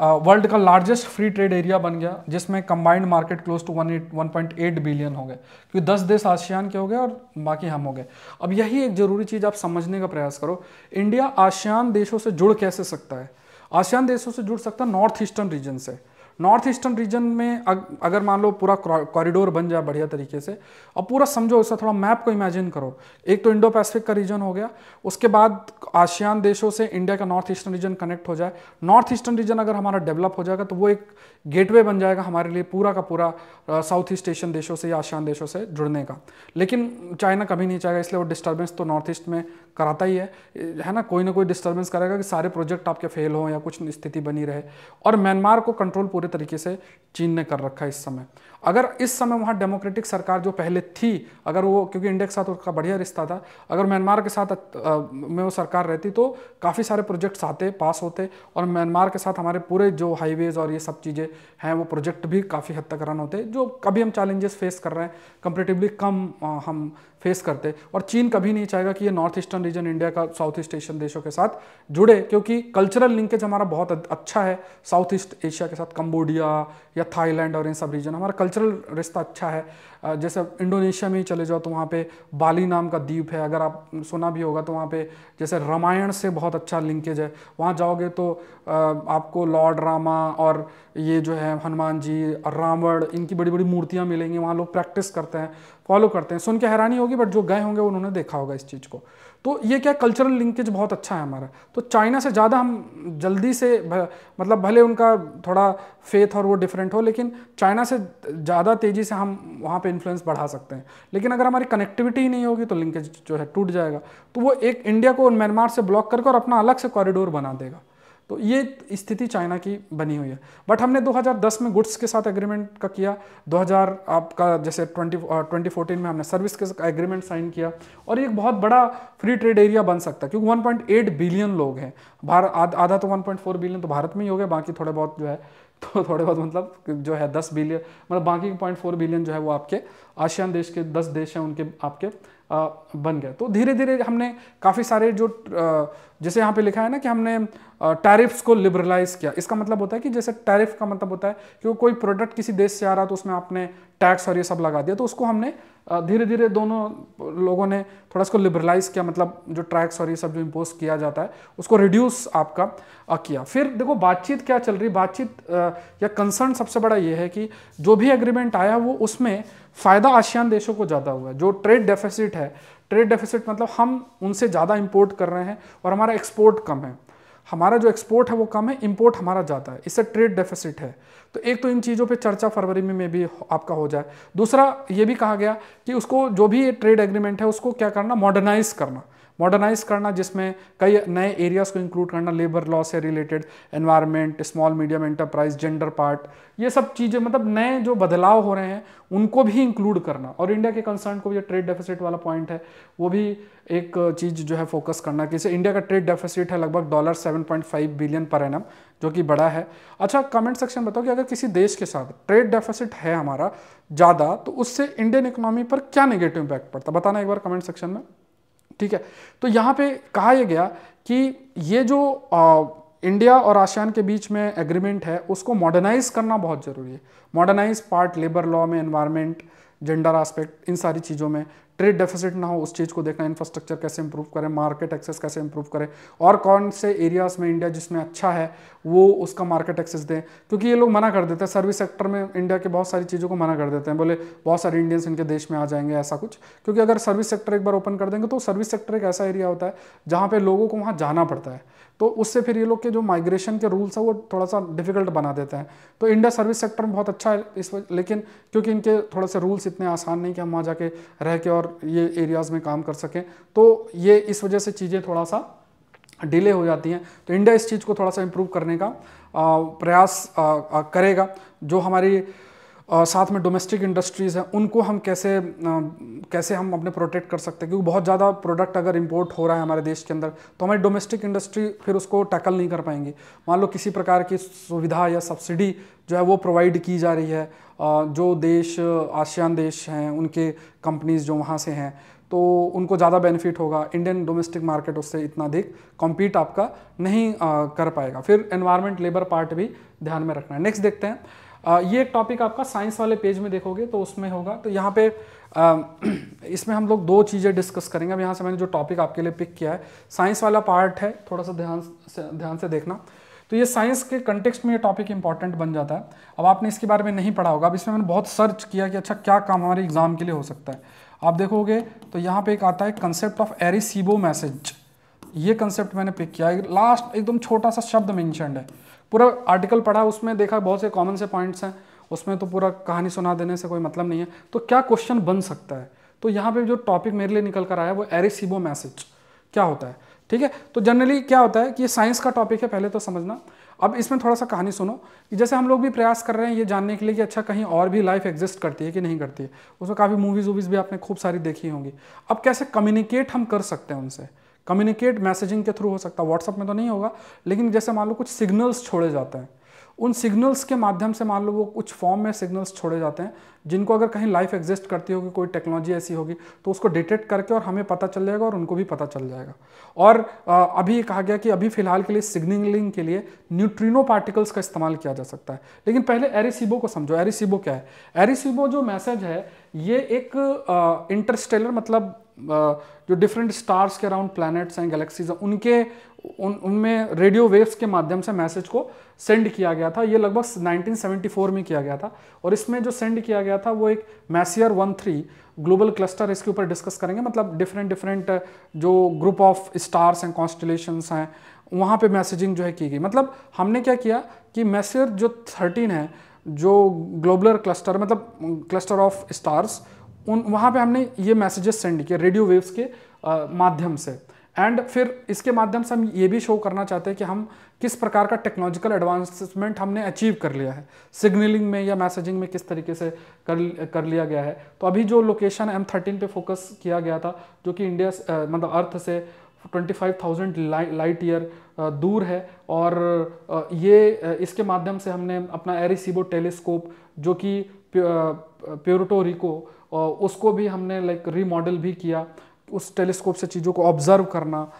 वर्ल्ड uh, का लार्जेस्ट फ्री ट्रेड एरिया बन गया जिसमें combined market close to one eight one point eight billion हो गए क्योंकि दस देश आसियान के हो गए और बाकी हम हो गए अब यही एक जरूरी चीज़ आप समझने का प्रयास करो इंडिया आसियान देशों से जुड़ कैसे सकता है आसियान देशों से जुड़ सकता है नॉर्थ ईस्टर्न रीजन से नॉर्थ ईस्टर्न रीजन में अगर मान लो पूरा कॉरिडोर बन जाए बढ़िया तरीके से और पूरा समझो उसका थोड़ा मैप को इमेजिन करो एक तो इंडो पैसिफिक का रीजन हो गया उसके बाद आसियान देशों से इंडिया का नॉर्थ ईस्टर्न रीजन कनेक्ट हो जाए नॉर्थ ईस्टर्न रीजन अगर हमारा डेवलप हो जाएगा तो वो एक गेटवे बन जाएगा हमारे लिए पूरा का पूरा साउथ ईस्ट एशियन देशों से या आसियान देशों से जुड़ने का लेकिन चाइना कभी नहीं चाहेगा इसलिए वो डिस्टर्बेंस तो नॉर्थ ईस्ट में कराता ही है है ना कोई ना कोई डिस्टर्बेंस करेगा कि सारे प्रोजेक्ट आपके फेल हों या कुछ स्थिति बनी रहे और म्यांमार को कंट्रोल पूरे तरीके से चीन ने कर रखा है इस समय अगर इस समय वहाँ डेमोक्रेटिक सरकार जो पहले थी अगर वो क्योंकि इंडिया के साथ उसका बढ़िया रिश्ता था अगर म्यांमार के साथ में वो सरकार रहती तो काफ़ी सारे प्रोजेक्ट्स आते पास होते और म्यांमार के साथ हमारे पूरे जो हाईवेज़ और ये सब चीज़ें हैं वो प्रोजेक्ट भी काफ़ी हद तक रन होते जो कभी हम चैलेंजेस फेस कर रहे हैं कंपेटिवली कम हम फेस करते और चीन कभी नहीं चाहेगा कि ये नॉर्थ ईस्टर्न रीजन इंडिया का साउथ ईस्ट एशियन देशों के साथ जुड़े क्योंकि कल्चरल लिंकेज हमारा बहुत अच्छा है साउथ ईस्ट एशिया के साथ कंबोडिया या थाईलैंड और इन सब रीजन हमारा कल्चरल रिश्ता अच्छा है जैसे इंडोनेशिया में ही चले जाओ तो वहाँ पे बाली नाम का द्वीप है अगर आप सुना भी होगा तो वहाँ पे जैसे रामायण से बहुत अच्छा लिंकेज है वहाँ जाओगे तो आपको लॉर्ड रामा और ये जो है हनुमान जी रावण इनकी बड़ी बड़ी मूर्तियाँ मिलेंगी वहाँ लोग प्रैक्टिस करते हैं फॉलो करते हैं सुन के हैरानी होगी बट जो गए होंगे उन्होंने देखा होगा इस चीज़ को तो ये क्या कल्चरल लिंकेज बहुत अच्छा है हमारा तो चाइना से ज़्यादा हम जल्दी से भ, मतलब भले उनका थोड़ा फेथ और वो डिफरेंट हो लेकिन चाइना से ज़्यादा तेज़ी से हम वहाँ पे इन्फ्लुएंस बढ़ा सकते हैं लेकिन अगर हमारी कनेक्टिविटी ही नहीं होगी तो लिंकेज जो है टूट जाएगा तो वो एक इंडिया को म्यांमार से ब्लॉक करके और अपना अलग से कॉरिडोर बना देगा तो ये स्थिति चाइना की बनी हुई है बट हमने 2010 में गुड्स के साथ एग्रीमेंट का किया 2000 आपका जैसे 20 2014 में हमने सर्विस के एग्रीमेंट साइन किया और ये एक बहुत बड़ा फ्री ट्रेड एरिया बन सकता है क्योंकि 1.8 बिलियन लोग हैं भारत आध, आधा तो 1.4 बिलियन तो भारत में ही हो गया बाकी थोड़े बहुत जो है तो थोड़े बहुत मतलब जो है दस बिलियन मतलब बाकी पॉइंट फोर बिलियन जो है वो आपके आशियान देश के दस देश हैं उनके आपके आ, बन गए तो धीरे धीरे हमने काफ़ी सारे जो आ, जैसे यहाँ पे लिखा है ना कि हमने टैरिफ्स को लिबरलाइज किया इसका मतलब होता है कि जैसे टैरिफ का मतलब होता है कि कोई प्रोडक्ट किसी देश से आ रहा तो उसमें आपने टैक्स और ये सब लगा दिया तो उसको हमने धीरे धीरे दोनों लोगों ने थोड़ा इसको लिबरलाइज किया मतलब जो टैक्स और ये सब जो इम्पोज किया जाता है उसको रिड्यूस आपका किया फिर देखो बातचीत क्या चल रही बातचीत या कंसर्न सबसे बड़ा ये है कि जो भी एग्रीमेंट आया वो उसमें फ़ायदा आशियान देशों को ज़्यादा हुआ है जो ट्रेड डेफिसिट है ट्रेड डेफिसिट मतलब हम उनसे ज़्यादा इम्पोर्ट कर रहे हैं और हमारा एक्सपोर्ट कम है हमारा जो एक्सपोर्ट है वो कम है इम्पोर्ट हमारा ज़्यादा है इससे ट्रेड डेफिसिट है तो एक तो इन चीज़ों पे चर्चा फरवरी में, मे भी आपका हो जाए दूसरा ये भी कहा गया कि उसको जो भी ट्रेड एग्रीमेंट है उसको क्या करना मॉडर्नाइज करना मॉडर्नाइज करना जिसमें कई नए एरियाज़ को इंक्लूड करना लेबर लॉ से related environment small medium enterprise gender part ये सब चीज़ें मतलब नए जो बदलाव हो रहे हैं उनको भी इंक्लूड करना और इंडिया के कंसर्न को भी ट्रेड डेफिसिट वाला पॉइंट है वो भी एक चीज़ जो है फोकस करना कि इंडिया का ट्रेड डेफिसिट है लगभग dollar seven point five billion per annum जो कि बड़ा है अच्छा कमेंट सेक्शन बताओ कि अगर किसी देश के साथ ट्रेड डेफिसिट है हमारा ज़्यादा तो उससे इंडियन इकोनॉमी पर क्या नेगेटिव इम्पैक्ट पड़ता बताना एक बार कमेंट सेक्शन में ठीक है तो यहाँ पे कहा यह गया कि ये जो आ, इंडिया और आसियान के बीच में एग्रीमेंट है उसको मॉडर्नाइज करना बहुत ज़रूरी है मॉडर्नाइज पार्ट लेबर लॉ में एनवायरमेंट जेंडर आस्पेक्ट इन सारी चीज़ों में ट्रेड डेफिसिट ना हो उस चीज़ को देखना इंफ्रास्ट्रक्चर कैसे इंप्रूव करें मार्केट एक्सेस कैसे इंप्रूव करें और कौन से एरियाज़ में इंडिया जिसमें अच्छा है वो उसका मार्केट एक्सेस दें क्योंकि ये लोग मना कर देते हैं सर्विस सेक्टर में इंडिया के बहुत सारी चीज़ों को मना कर देते हैं बोले बहुत सारे इंडियंस इनके देश में आ जाएंगे ऐसा कुछ क्योंकि अगर सर्विस सेक्टर एक बार ओपन कर देंगे तो सर्विस सेक्टर एक ऐसा एरिया होता है जहाँ पर लोगों को वहाँ जाना पड़ता है तो उससे फिर ये लोग के जो माइग्रेशन के रूल्स हैं वो थोड़ा सा डिफिकल्ट बना देते हैं तो इंडिया सर्विस सेक्टर में बहुत अच्छा है इस वजह लेकिन क्योंकि इनके थोड़े से रूल्स इतने आसान नहीं कि हम वहाँ जाके रह के और ये एरियाज़ में काम कर सकें तो ये इस वजह से चीज़ें थोड़ा सा डिले हो जाती हैं तो इंडिया इस चीज़ को थोड़ा सा इम्प्रूव करने का प्रयास करेगा जो हमारी साथ में डोमेस्टिक इंडस्ट्रीज़ हैं उनको हम कैसे कैसे हम अपने प्रोटेक्ट कर सकते हैं क्योंकि बहुत ज़्यादा प्रोडक्ट अगर इम्पोर्ट हो रहा है हमारे देश के अंदर तो हमारी डोमेस्टिक इंडस्ट्री फिर उसको टैकल नहीं कर पाएंगी मान लो किसी प्रकार की सुविधा या सब्सिडी जो है वो प्रोवाइड की जा रही है जो देश आसियान देश हैं उनके कंपनीज़ जो वहाँ से हैं तो उनको ज़्यादा बेनिफिट होगा इंडियन डोमेस्टिक मार्केट उससे इतना अधिक कॉम्पीट आपका नहीं कर पाएगा फिर एनवायरमेंट लेबर पार्ट भी ध्यान में रखना है नेक्स्ट देखते हैं ये एक टॉपिक आपका साइंस वाले पेज में देखोगे तो उसमें होगा तो यहाँ पे आ, इसमें हम लोग दो चीज़ें डिस्कस करेंगे अब यहाँ से मैंने जो टॉपिक आपके लिए पिक किया है साइंस वाला पार्ट है थोड़ा सा ध्यान से ध्यान से देखना तो ये साइंस के कंटेक्स्ट में ये टॉपिक इंपॉर्टेंट बन जाता है अब आपने इसके बारे में नहीं पढ़ा होगा अब इसमें मैंने बहुत सर्च किया कि अच्छा क्या काम हमारे एग्ज़ाम के लिए हो सकता है आप देखोगे तो यहाँ पे एक आता है कंसेप्ट ऑफ एरिसीबो मैसेज ये कंसेप्ट मैंने पिक किया है लास्ट एकदम छोटा सा शब्द मैंशनड है पूरा आर्टिकल पढ़ा उसमें देखा बहुत से कॉमन से पॉइंट्स हैं उसमें तो पूरा कहानी सुना देने से कोई मतलब नहीं है तो क्या क्वेश्चन बन सकता है तो यहाँ पे जो टॉपिक मेरे लिए निकल कर आया वो एरिसिबो मैसेज क्या होता है ठीक है तो जनरली क्या होता है कि ये साइंस का टॉपिक है पहले तो समझना अब इसमें थोड़ा सा कहानी सुनो कि जैसे हम लोग भी प्रयास कर रहे हैं ये जानने के लिए कि अच्छा कहीं और भी लाइफ एग्जिस्ट करती है कि नहीं करती है उसमें काफ़ी मूवीज़ वूवीज़ भी आपने खूब सारी देखी होंगी अब कैसे कम्युनिकेट हम कर सकते हैं उनसे कम्युनिकेट मैसेजिंग के थ्रू हो सकता है व्हाट्सअप में तो नहीं होगा लेकिन जैसे मान लो कुछ सिग्नल्स छोड़े जाते हैं उन सिग्नल्स के माध्यम से मान लो वो कुछ फॉर्म में सिग्नल्स छोड़े जाते हैं जिनको अगर कहीं लाइफ एग्जिस्ट करती होगी कोई टेक्नोलॉजी ऐसी होगी तो उसको डिटेक्ट करके और हमें पता चल जाएगा और उनको भी पता चल जाएगा और अभी कहा गया कि अभी फिलहाल के लिए सिग्नलिंग के लिए न्यूट्रिनो पार्टिकल्स का इस्तेमाल किया जा सकता है लेकिन पहले एरिसिबो को समझो एरिसिबो क्या है एरिसिबो जो मैसेज है ये एक इंटरस्टेलर मतलब जो डिफरेंट स्टार्स के अराउंड प्लैनेट्स हैं गैलेक्सीज हैं उनके उन उनमें रेडियो वेव्स के माध्यम से मैसेज को सेंड किया गया था ये लगभग 1974 में किया गया था और इसमें जो सेंड किया गया था वो एक Messier one three global cluster इसके ऊपर डिस्कस करेंगे मतलब डिफरेंट डिफरेंट जो ग्रुप ऑफ स्टार्स हैं कॉन्स्टलेशंस हैं वहाँ पे मैसेजिंग जो है की गई मतलब हमने क्या किया कि मैसियर जो थर्टीन है जो ग्लोबलर क्लस्टर मतलब क्लस्टर ऑफ स्टार्स उन वहाँ पे हमने ये मैसेजेस सेंड किए रेडियो वेव्स के आ, माध्यम से एंड फिर इसके माध्यम से हम ये भी शो करना चाहते हैं कि हम किस प्रकार का टेक्नोलॉजिकल एडवांसमेंट हमने अचीव कर लिया है सिग्नलिंग में या मैसेजिंग में किस तरीके से कर कर लिया गया है तो अभी जो लोकेशन एम थर्टीन पर फोकस किया गया था जो कि इंडिया मतलब अर्थ से 25,000 लाइट ईयर दूर है और ये इसके माध्यम से हमने अपना एरिसिबो टेलीस्कोप जो कि प्योरटोरिको उसको भी हमने लाइक रीमॉडल भी किया उस टेलीस्कोप से चीज़ों को ऑब्जर्व करना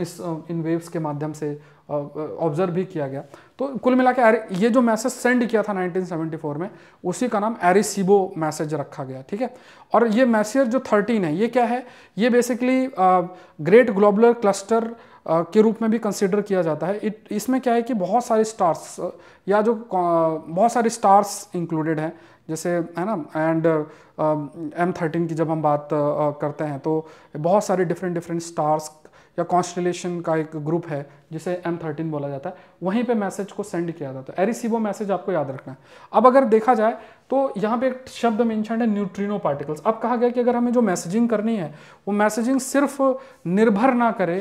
इस इन वेव्स के माध्यम से ऑब्जर्व भी किया गया तो कुल मिला के ये जो मैसेज सेंड किया था 1974 में उसी का नाम एरिसिबो मैसेज रखा गया ठीक है और ये मैसेज जो 13 है ये क्या है ये बेसिकली ग्रेट ग्लोबुलर क्लस्टर के रूप में भी कंसिडर किया जाता है इसमें क्या है कि बहुत सारे स्टार्स या जो बहुत सारे स्टार्स इंक्लूडेड हैं जैसे है ना एंड एम थर्टीन की जब हम बात uh, uh, करते हैं तो बहुत सारे डिफरेंट डिफरेंट स्टार्स या कॉन्स्टलेशन का एक ग्रुप है जिसे एम थर्टीन बोला जाता है वहीं पे मैसेज को सेंड किया जाता है एरिसिबो मैसेज आपको याद रखना है अब अगर देखा जाए तो यहाँ पे एक शब्द मेंशन है न्यूट्रिनो पार्टिकल्स अब कहा गया कि अगर हमें जो मैसेजिंग करनी है वो मैसेजिंग सिर्फ निर्भर ना करे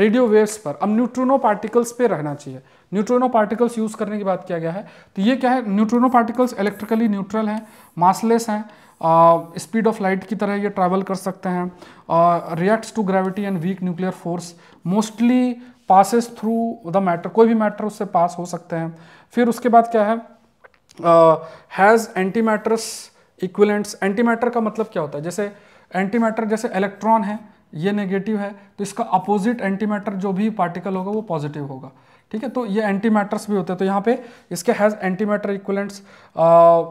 रेडियो वेव्स पर अब न्यूट्रिनो पार्टिकल्स पे रहना चाहिए न्यूट्रोनो पार्टिकल्स यूज़ करने की बात किया गया है तो ये क्या है न्यूट्रोनो पार्टिकल्स इलेक्ट्रिकली न्यूट्रल हैं मासलेस हैं स्पीड ऑफ लाइट की तरह ये ट्रैवल कर सकते हैं reacts to gravity and weak nuclear force mostly passes through the matter कोई भी मैटर उससे पास हो सकते हैं फिर उसके बाद क्या है has anti matters equivalents anti matter का मतलब क्या होता है जैसे एंटी मैटर जैसे इलेक्ट्रॉन है ये नेगेटिव है तो इसका अपोजिट एंटी मैटर जो भी पार्टिकल होगा वो पॉजिटिव होगा ठीक है तो ये एंटी मैटर्स भी होते हैं तो यहाँ पे इसके हैज़ एंटी मैटर इक्वलेंट्स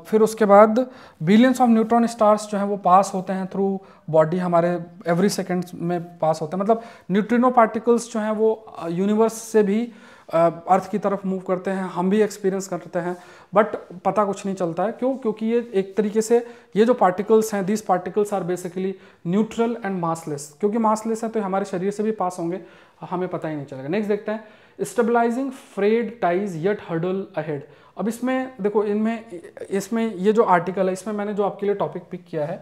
फिर उसके बाद बिलियंस ऑफ न्यूट्रॉन स्टार्स जो हैं वो पास होते हैं थ्रू बॉडी हमारे एवरी सेकेंड में पास होते हैं मतलब न्यूट्रिनो पार्टिकल्स जो हैं वो यूनिवर्स से भी अर्थ की तरफ मूव करते हैं हम भी एक्सपीरियंस करते हैं बट पता कुछ नहीं चलता है क्यों क्योंकि ये एक तरीके से ये जो पार्टिकल्स हैं this particles are basically neutral and massless क्योंकि मासलेस हैं तो हमारे शरीर से भी पास होंगे हमें पता ही नहीं चलेगा नेक्स्ट देखते हैं stabilising frayed ties yet hurdle ahead अब इसमें देखो इनमें इसमें ये जो आर्टिकल है इसमें मैंने जो आपके लिए टॉपिक पिक किया है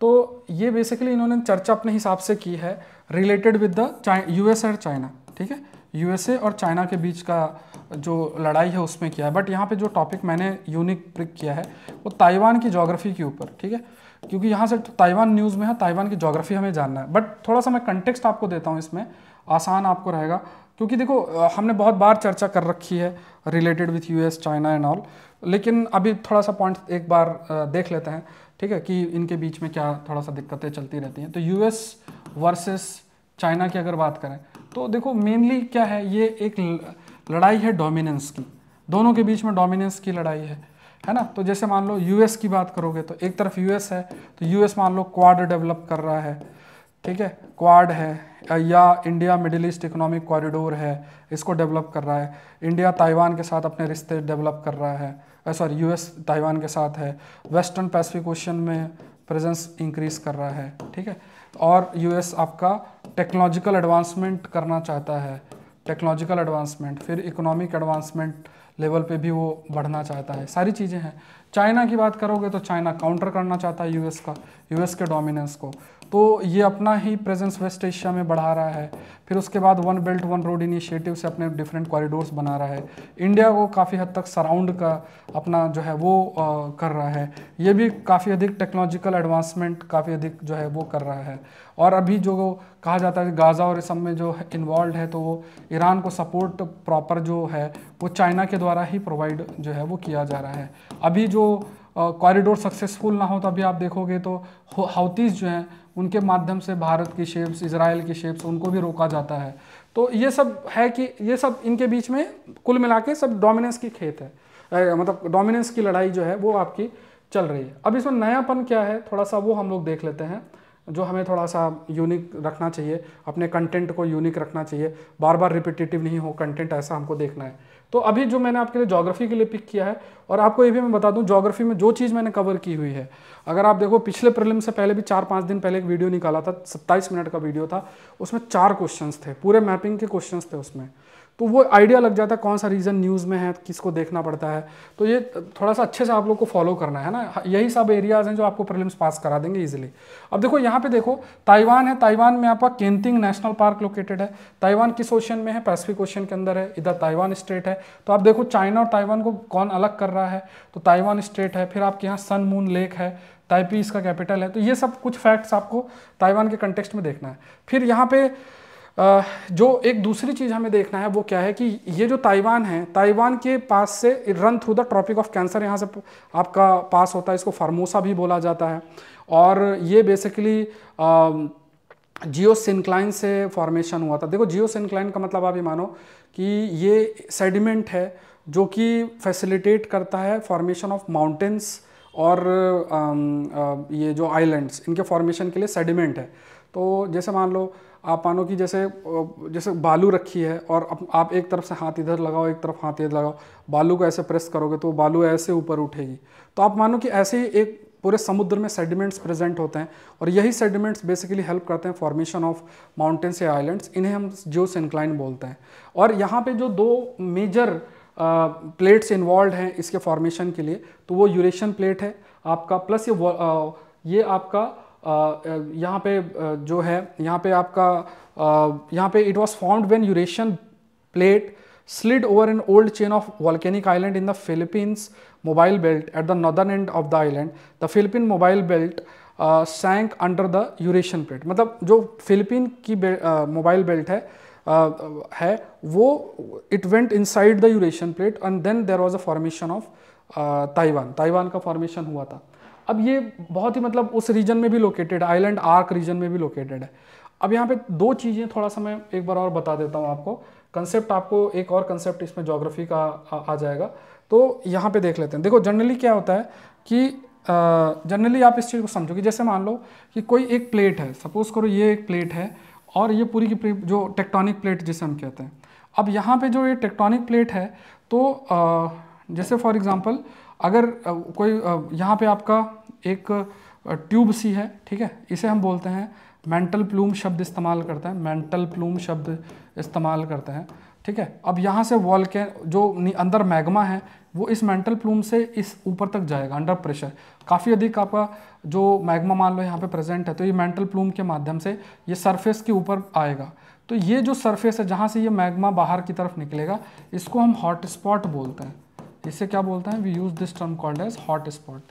तो ये बेसिकली इन्होंने चर्चा अपने हिसाब से की है related with the US and China ठीक है यूएसए और चाइना के बीच का जो लड़ाई है उसमें किया है बट यहाँ पे जो टॉपिक मैंने यूनिक पिक किया है वो ताइवान की जोग्राफी के ऊपर ठीक है क्योंकि यहाँ से ताइवान न्यूज़ में है ताइवान की जोग्राफी हमें जानना है बट थोड़ा सा मैं कंटेक्सट आपको देता हूँ इसमें आसान आपको रहेगा क्योंकि देखो हमने बहुत बार चर्चा कर रखी है related with US China and all लेकिन अभी थोड़ा सा पॉइंट एक बार देख लेते हैं ठीक है कि इनके बीच में क्या थोड़ा सा दिक्कतें चलती रहती हैं तो एस वर्सेस चाइना की अगर बात करें तो देखो मेनली क्या है ये एक लड़ाई है डोमिनेंस की दोनों के बीच में डोमिनेंस की लड़ाई है है ना तो जैसे मान लो यूएस की बात करोगे तो एक तरफ यूएस है तो यूएस मान लो क्वाड डेवलप कर रहा है ठीक है क्वाड है या India Middle East economic corridor है इसको डेवलप कर रहा है इंडिया ताइवान के साथ अपने रिश्ते डेवलप कर रहा है सॉरी यूएस ताइवान के साथ है वेस्टर्न पैसिफिक ओशन में प्रेजेंस इंक्रीज कर रहा है ठीक है और यूएस आपका टेक्नोलॉजिकल एडवांसमेंट करना चाहता है टेक्नोलॉजिकल एडवांसमेंट फिर इकोनॉमिक एडवांसमेंट लेवल पे भी वो बढ़ना चाहता है सारी चीज़ें हैं चाइना की बात करोगे तो चाइना काउंटर करना चाहता है यूएस का यूएस के डोमिनेंस को तो ये अपना ही प्रेजेंस वेस्ट एशिया में बढ़ा रहा है फिर उसके बाद one belt one road initiative से अपने डिफरेंट कॉरिडोर्स बना रहा है इंडिया को काफ़ी हद तक सराउंड का अपना जो है वो आ, कर रहा है ये भी काफ़ी अधिक टेक्नोलॉजिकल एडवांसमेंट काफ़ी अधिक जो है वो कर रहा है और अभी जो कहा जाता है गाज़ा और सब में जो इन्वॉल्व है तो वो ईरान को सपोर्ट प्रॉपर जो है वो चाइना के द्वारा ही प्रोवाइड जो है वो किया जा रहा है अभी जो कॉरिडोर सक्सेसफुल ना हो तो अभी आप देखोगे तो हाउतीस जो हैं उनके माध्यम से भारत की शेप्स इसराइल की शेप्स उनको भी रोका जाता है तो ये सब है कि ये सब इनके बीच में कुल मिला के सब डोमिनेंस की खेत है मतलब डोमिनेंस की लड़ाई जो है वो आपकी चल रही है अब इसमें नयापन क्या है थोड़ा सा वो हम लोग देख लेते हैं जो हमें थोड़ा सा यूनिक रखना चाहिए अपने कंटेंट को यूनिक रखना चाहिए बार बार रिपीटेटिव नहीं हो कंटेंट ऐसा हमको देखना है तो अभी जो मैंने आपके लिए जोग्राफी के लिए पिक किया है और आपको ये भी मैं बता दूं जोग्राफी में जो चीज़ मैंने कवर की हुई है अगर आप देखो पिछले प्रिलिम से पहले भी चार पाँच दिन पहले एक वीडियो निकाला था सत्ताईस मिनट का वीडियो था उसमें चार क्वेश्चन थे पूरे मैपिंग के क्वेश्चन थे उसमें तो वो आइडिया लग जाता है कौन सा रीज़न न्यूज़ में है किसको देखना पड़ता है तो ये थोड़ा सा अच्छे से आप लोग को फॉलो करना है ना यही सब एरियाज़ हैं जो आपको प्रिलिम्स पास करा देंगे ईजिली अब देखो यहाँ पे देखो ताइवान है ताइवान में आपका केंतिंग नेशनल पार्क लोकेटेड है ताइवान किस ओशन में है पैसिफिक ओशन के अंदर है इधर ताइवान स्टेट है तो आप देखो चाइना और ताइवान को कौन अलग कर रहा है तो ताइवान स्टेट है फिर आपके यहाँ सन मून लेक है ताइपी इसका कैपिटल है तो ये सब कुछ फैक्ट्स आपको ताइवान के कंटेक्सट में देखना है फिर यहाँ पर जो एक दूसरी चीज़ हमें देखना है वो क्या है कि ये जो ताइवान है ताइवान के पास से run through the Tropic of Cancer यहाँ से आपका पास होता है इसको फार्मोसा भी बोला जाता है और ये बेसिकली जियो सिंक्लाइन से फॉर्मेशन हुआ था देखो जियो सिंक्लाइन का मतलब आप ये मानो कि ये सेडिमेंट है जो कि फैसिलिटेट करता है फॉर्मेशन ऑफ माउंटेन्स और ये जो आइलैंड्स इनके फॉर्मेशन के लिए सेडिमेंट है तो जैसे मान लो आप मानो कि जैसे जैसे बालू रखी है और आप एक तरफ से हाथ इधर लगाओ एक तरफ हाथ इधर लगाओ बालू को ऐसे प्रेस करोगे तो बालू ऐसे ऊपर उठेगी तो आप मानो कि ऐसे ही एक पूरे समुद्र में सेडिमेंट्स प्रेजेंट होते हैं और यही सेडिमेंट्स बेसिकली हेल्प करते हैं फॉर्मेशन ऑफ माउंटेन्स या आइलैंड्स इन्हें हम जियो सेंक्लाइन बोलते हैं और यहाँ पे जो दो मेजर प्लेट्स इन्वॉल्व हैं इसके फॉर्मेशन के लिए तो वो यूरेशन प्लेट है आपका प्लस ये आ, ये आपका यहाँ पे जो है यहाँ पे आपका यहाँ पे it was formed when Eurasian plate slid over an old chain of volcanic island in the Philippines mobile belt at the northern end of the island the Philippine mobile belt sank under the Eurasian plate मतलब जो Philippine की mobile बे, belt uh, है uh, है वो it went inside the Eurasian plate and then there was a formation of Taiwan Taiwan का फॉर्मेशन हुआ था अब ये बहुत ही मतलब उस रीजन में भी लोकेटेड आइलैंड आर्क रीजन में भी लोकेटेड है अब यहाँ पे दो चीज़ें थोड़ा सा मैं एक बार और बता देता हूँ आपको कंसेप्ट आपको एक और कंसेप्ट इसमें जोग्राफी का आ, आ जाएगा तो यहाँ पे देख लेते हैं देखो जनरली क्या होता है कि जनरली आप इस चीज़ को समझोगे जैसे मान लो कि कोई एक प्लेट है सपोज़ करो ये एक प्लेट है और ये पूरी की जो टेक्टोनिक प्लेट जिसे हम कहते हैं अब यहाँ पे जो ये टेक्टोनिक प्लेट है तो आ, जैसे फॉर एग्ज़ाम्पल अगर कोई यहाँ पे आपका एक ट्यूब सी है ठीक है इसे हम बोलते हैं मेंटल प्लूम शब्द इस्तेमाल करते हैं मेंटल प्लूम शब्द इस्तेमाल करते हैं ठीक है अब यहाँ से वॉल के जो अंदर मैग्मा है वो इस मेंटल प्लूम से इस ऊपर तक जाएगा अंडर प्रेशर काफ़ी अधिक आपका जो मैग्मा मान लो यहाँ पे प्रेजेंट है तो ये मेंटल प्लूम के माध्यम से ये सरफेस के ऊपर आएगा तो ये जो सरफेस है जहाँ से ये मैग्मा बाहर की तरफ निकलेगा इसको हम हॉट स्पॉट बोलते हैं इसे क्या बोलते हैं we use this term called as hot spot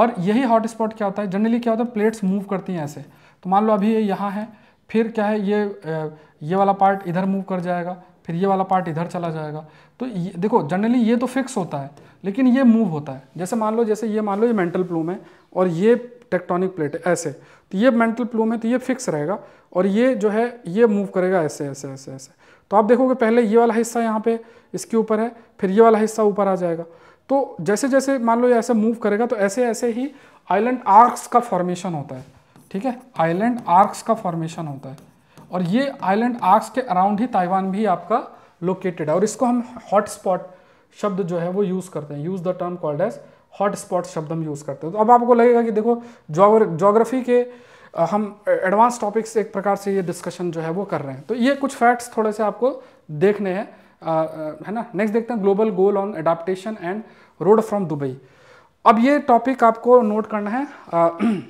और यही हॉट स्पॉट क्या होता है जनरली क्या होता है प्लेट्स मूव करती हैं ऐसे तो मान लो अभी ये यहाँ है फिर क्या है ये ये वाला पार्ट इधर मूव कर जाएगा फिर ये वाला पार्ट इधर चला जाएगा तो ये देखो जनरली ये तो फिक्स होता है लेकिन ये मूव होता है जैसे मान लो जैसे ये मान लो ये मेंटल प्लूम है और ये टेक्टोनिक प्लेट है ऐसे तो ये मेंटल प्लूम है तो ये फिक्स रहेगा और ये जो है ये मूव करेगा ऐसे ऐसे ऐसे ऐसे तो आप देखोगे पहले ये वाला हिस्सा यहाँ पे इसके ऊपर है फिर ये वाला हिस्सा ऊपर आ जाएगा तो जैसे जैसे मान लो ये ऐसे मूव करेगा तो ऐसे ऐसे ही आइलैंड आर्क्स का फॉर्मेशन होता है ठीक है आइलैंड आर्क्स का फॉर्मेशन होता है और ये आइलैंड आर्क्स के अराउंड ही ताइवान भी आपका लोकेटेड है और इसको हम हॉटस्पॉट शब्द जो है वो यूज़ करते हैं use the term called as hotspot शब्द हम यूज़ करते हैं तो अब आपको लगेगा कि देखो जोग्राफी के हम एडवांस टॉपिक्स एक प्रकार से ये डिस्कशन जो है वो कर रहे हैं तो ये कुछ फैक्ट्स थोड़े से आपको देखने हैं है ना नेक्स्ट देखते हैं global goal on adaptation and road from Dubai अब ये टॉपिक आपको नोट करना है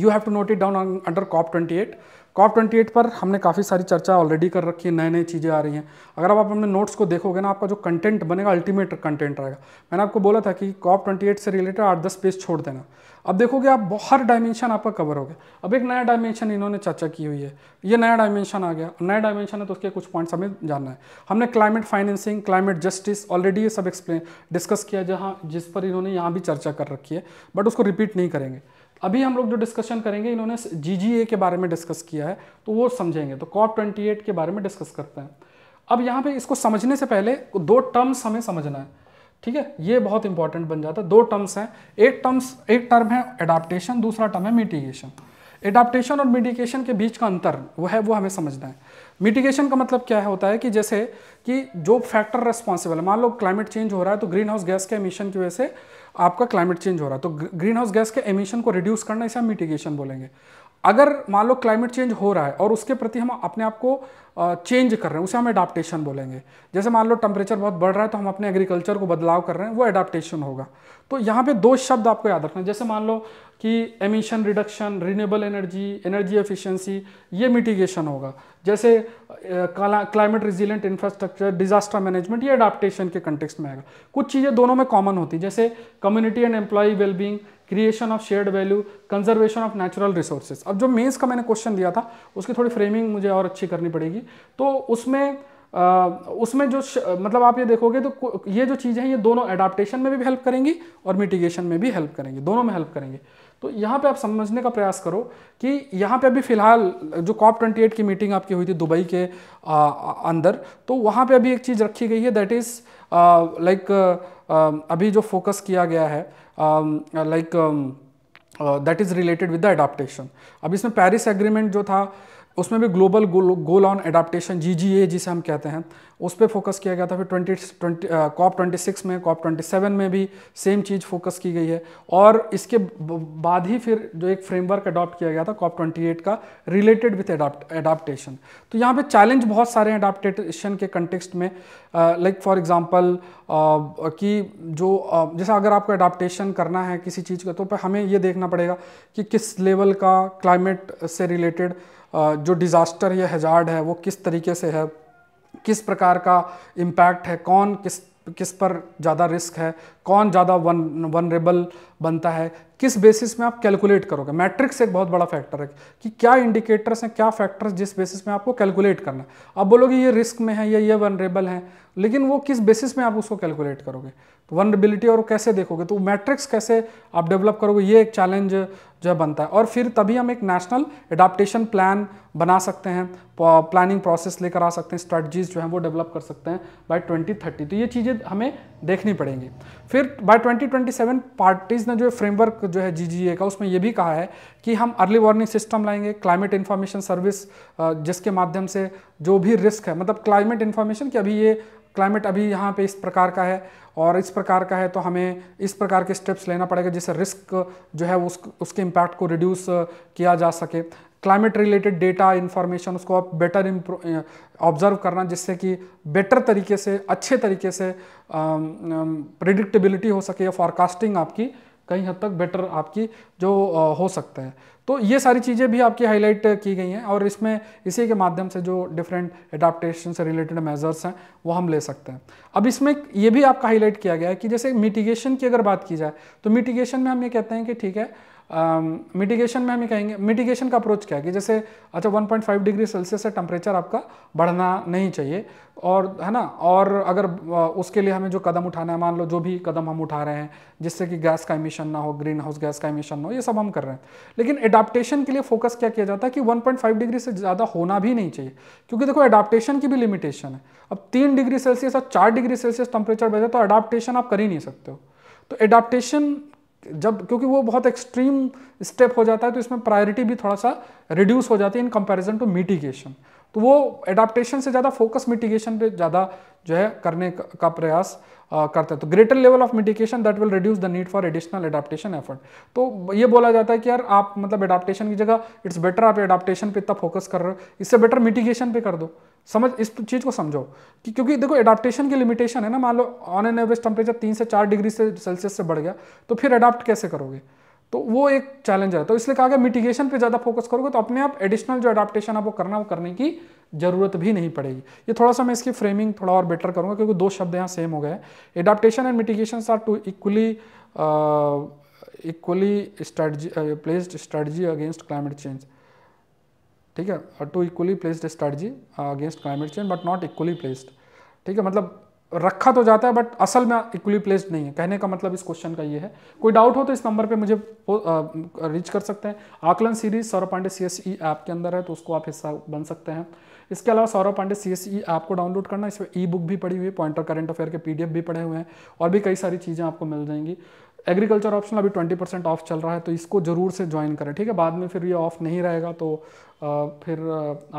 you have to note it down under COP twenty eight COP twenty पर हमने काफ़ी सारी चर्चा ऑलरेडी कर रखी है नए नए चीज़ें आ रही हैं अगर आप अपने नोट्स को देखोगे ना आपका जो कंटेंट बनेगा अल्टीमेट कंटेंट रहेगा मैंने आपको बोला था कि कॉप ट्वेंटी से रिलेटेड आठ दस पेज छोड़ देना अब देखोगे आप हर डायमेंशन आपका कवर हो गया अब एक नया डायमेंशन इन्होंने चर्चा की हुई है ये नया डायमेंशन आ गया नया डायमेंशन है तो उसके कुछ पॉइंट्स हमें जानना है हमने climate financing climate justice already ये सब एक्सप्लेन डिस्कस किया जहाँ जिस पर इन्होंने यहाँ भी चर्चा कर रखी है बट उसको रिपीट नहीं करेंगे अभी हम लोग जो डिस्कशन करेंगे इन्होंने जी के बारे में डिस्कस किया है तो वो समझेंगे तो कॉप ट्वेंटी के बारे में डिस्कस करते हैं अब यहाँ पे इसको समझने से पहले दो टर्म्स हमें समझना है ठीक है ये बहुत इंपॉर्टेंट बन जाता है दो टर्म्स हैं एक टर्म्स एक टर्म है एडाप्टेशन दूसरा टर्म है मिटिगेशन एडाप्टेशन और मिटिगेशन के बीच का अंतर वो है वो हमें समझना है मिटिगेशन का मतलब क्या है होता है कि जैसे कि जो फैक्टर रेस्पॉन्सिबल है मान लो क्लाइमेट चेंज हो रहा है तो ग्रीन हाउस गैस के एमिशन की वजह से आपका क्लाइमेट चेंज हो रहा है तो ग्रीन हाउस गैस के एमिशन को रिड्यूस करना इसे हम मिटिगेशन बोलेंगे अगर मान लो क्लाइमेट चेंज हो रहा है और उसके प्रति हम अपने आप को चेंज कर रहे हैं उसे हम एडाप्टेशन बोलेंगे जैसे मान लो टेम्परेचर बहुत बढ़ रहा है तो हम अपने एग्रीकल्चर को बदलाव कर रहे हैं वो एडाप्टेशन होगा तो यहाँ पे दो शब्द आपको याद रखना है जैसे मान लो कि emission reduction renewable energy energy efficiency ये मिटिगेशन होगा जैसे climate resilient infrastructure disaster management ये अडाप्टेशन के कंटेक्स में आएगा कुछ चीज़ें दोनों में कॉमन होती हैं जैसे community and employee wellbeing creation of shared value conservation of natural resources अब जो मेंस का मैंने क्वेश्चन दिया था उसकी थोड़ी फ्रेमिंग मुझे और अच्छी करनी पड़ेगी तो उसमें आ, उसमें जो मतलब आप ये देखोगे तो ये जो चीज़ें हैं ये दोनों एडाप्टेशन में भी हेल्प करेंगी और मिटिगेशन में भी हेल्प करेंगी दोनों में हेल्प करेंगे तो यहाँ पे आप समझने का प्रयास करो कि यहाँ पे अभी फ़िलहाल जो कॉप ट्वेंटी एट की मीटिंग आपकी हुई थी दुबई के आ, अंदर तो वहाँ पे अभी एक चीज़ रखी गई है दैट इज़ लाइक अभी जो फोकस किया गया है um, like um, uh, that is related with the adaptation अब इसमें Paris Agreement जो था उसमें भी global goal on adaptation G G A जिसे हम कहते हैं उस पर फोकस किया गया था फिर twenty twenty COP twenty six में कॉप ट्वेंटी सेवन में भी सेम चीज़ फोकस की गई है और इसके बाद ही फिर जो एक फ्रेमवर्क अडॉप्ट किया गया था कॉप ट्वेंटी एट का रिलेटेड विथ एडाप्टेशन तो यहाँ पे चैलेंज बहुत सारे हैं अडाप्टेशन के कंटेक्सट में लाइक फॉर एग्जाम्पल कि जो जैसे अगर आपको अडाप्टेशन करना है किसी चीज़ का तो हमें ये देखना पड़ेगा कि किस लेवल का क्लाइमेट से रिलेटेड जो डिज़ास्टर या हजार्ड है वो किस तरीके से है किस प्रकार का इम्पैक्ट है कौन किस किस पर ज़्यादा रिस्क है कौन ज़्यादा वन वनरेबल बनता है किस बेसिस में आप कैलकुलेट करोगे मैट्रिक्स एक बहुत बड़ा फैक्टर है कि क्या इंडिकेटर्स हैं क्या फैक्टर्स जिस बेसिस में आपको कैलकुलेट करना है आप बोलोगे ये रिस्क में है या ये वनरेबल है लेकिन वो किस बेसिस में आप उसको कैलकुलेट करोगे तो वनरेबिलिटी और कैसे देखोगे तो मैट्रिक्स कैसे आप डेवलप करोगे ये एक चैलेंज जो है बनता है और फिर तभी हम एक नेशनल एडाप्टेशन प्लान बना सकते हैं प्लानिंग प्रोसेस लेकर आ सकते हैं स्ट्रैटजीज जो हैं वो डेवलप कर सकते हैं बाय 2030 तो ये चीज़ें हमें देखनी पड़ेंगी फिर बाय 2027 पार्टीज़ ने जो फ्रेमवर्क जो है जी का उसमें ये भी कहा है कि हम अर्ली वार्निंग सिस्टम लाएंगे क्लाइमेट इन्फॉर्मेशन सर्विस जिसके माध्यम से जो भी रिस्क है मतलब क्लाइमेट इन्फॉर्मेशन कि अभी ये क्लाइमेट अभी यहाँ पे इस प्रकार का है और इस प्रकार का है तो हमें इस प्रकार के स्टेप्स लेना पड़ेगा जिससे रिस्क जो है उस उसके इम्पैक्ट को रिड्यूस किया जा सके क्लाइमेट रिलेटेड डेटा इन्फॉर्मेशन उसको आप बेटर ऑब्जर्व करना जिससे कि बेटर तरीके से अच्छे तरीके से प्रिडिक्टेबिलिटी um, um, हो सके या फॉरकास्टिंग आपकी कहीं हद तक बेटर आपकी जो uh, हो सकता है तो ये सारी चीज़ें भी आपकी हाईलाइट की गई हैं और इसमें इसी के माध्यम से जो डिफरेंट एडाप्टेशन से रिलेटेड मेजर्स हैं वो हम ले सकते हैं अब इसमें ये भी आपका हाईलाइट किया गया है कि जैसे मिटिगेशन की अगर बात की जाए तो मिटिगेशन में हम ये कहते हैं कि ठीक है मिटिगेशन um, में हम कहेंगे मिटिगेशन का अप्रोच क्या है कि जैसे अच्छा 1.5 डिग्री सेल्सियस से टेम्परेचर आपका बढ़ना नहीं चाहिए और है ना और अगर उसके लिए हमें जो कदम उठाना है मान लो जो भी कदम हम उठा रहे हैं जिससे कि गैस का इमिशन ना हो ग्रीन हाउस गैस का इमिशन ना हो ये सब हम कर रहे हैं लेकिन एडाप्टेशन के लिए फोकस क्या किया जाता है कि वन डिग्री से ज़्यादा होना भी नहीं चाहिए क्योंकि देखो एडाप्टेशन की भी लिमिटेशन है अब तीन डिग्री सेल्सियस और चार डिग्री सेल्सियस टेम्परेचर बढ़े तो अडाप्टेशन आप कर ही नहीं सकते हो तो एडाप्टेशन जब क्योंकि वो बहुत एक्सट्रीम स्टेप हो जाता है तो इसमें प्रायोरिटी भी थोड़ा सा रिड्यूस हो जाती है इन कंपैरिजन टू मिटिगेशन तो वो एडाप्टेशन से ज़्यादा फोकस मिटिगेशन पे ज़्यादा जो है करने का प्रयास करते हैं तो greater level of mitigation that will reduce the need for additional adaptation effort तो ये बोला जाता है कि यार आप मतलब एडाप्टेशन की जगह इट्स बेटर आप एडाप्टेशन पे इतना फोकस कर रहे हो इससे बेटर मिटिगेशन पे कर दो समझ इस चीज़ को समझो कि क्योंकि देखो एडाप्टेशन की लिमिटेशन है ना मान लो ऑन एन एवरेज टेम्परेचर तीन से चार डिग्री से सेल्सियस से बढ़ गया तो फिर अडाप्ट कैसे करोगे तो वो एक चैलेंज है तो इसलिए कहा गया मिटिगेशन पे ज़्यादा फोकस करोगे तो अपने आप एडिशनल जो अडाप्टेशन आपको करना वो करने की जरूरत भी नहीं पड़ेगी ये थोड़ा सा मैं इसकी फ्रेमिंग थोड़ा और बेटर करूंगा क्योंकि दो शब्द यहाँ सेम हो गए adaptation and mitigation are two equally equally strategy placed strategy against climate change ठीक है two equally placed strategy against climate change but not equally placed ठीक है मतलब रखा तो जाता है बट असल में इक्वली प्लेस्ड नहीं है कहने का मतलब इस क्वेश्चन का ये है कोई डाउट हो तो इस नंबर पे मुझे रीच कर सकते हैं आकलन series Saurabh Pandey C S E app के अंदर है तो उसको आप हिस्सा बन सकते हैं इसके अलावा Saurabh Pandey C S E app को डाउनलोड करना इसमें ई बुक भी पड़ी हुई है पॉइंटर करंट अफेयर के एफ भी पड़े हुए हैं और भी कई सारी चीज़ें आपको मिल जाएंगी एग्रीकल्चर ऑप्शन अभी ट्वेंटी परसेंट ऑफ चल रहा है तो इसको ज़रूर से ज्वाइन करें ठीक है बाद में फिर ये ऑफ नहीं रहेगा तो फिर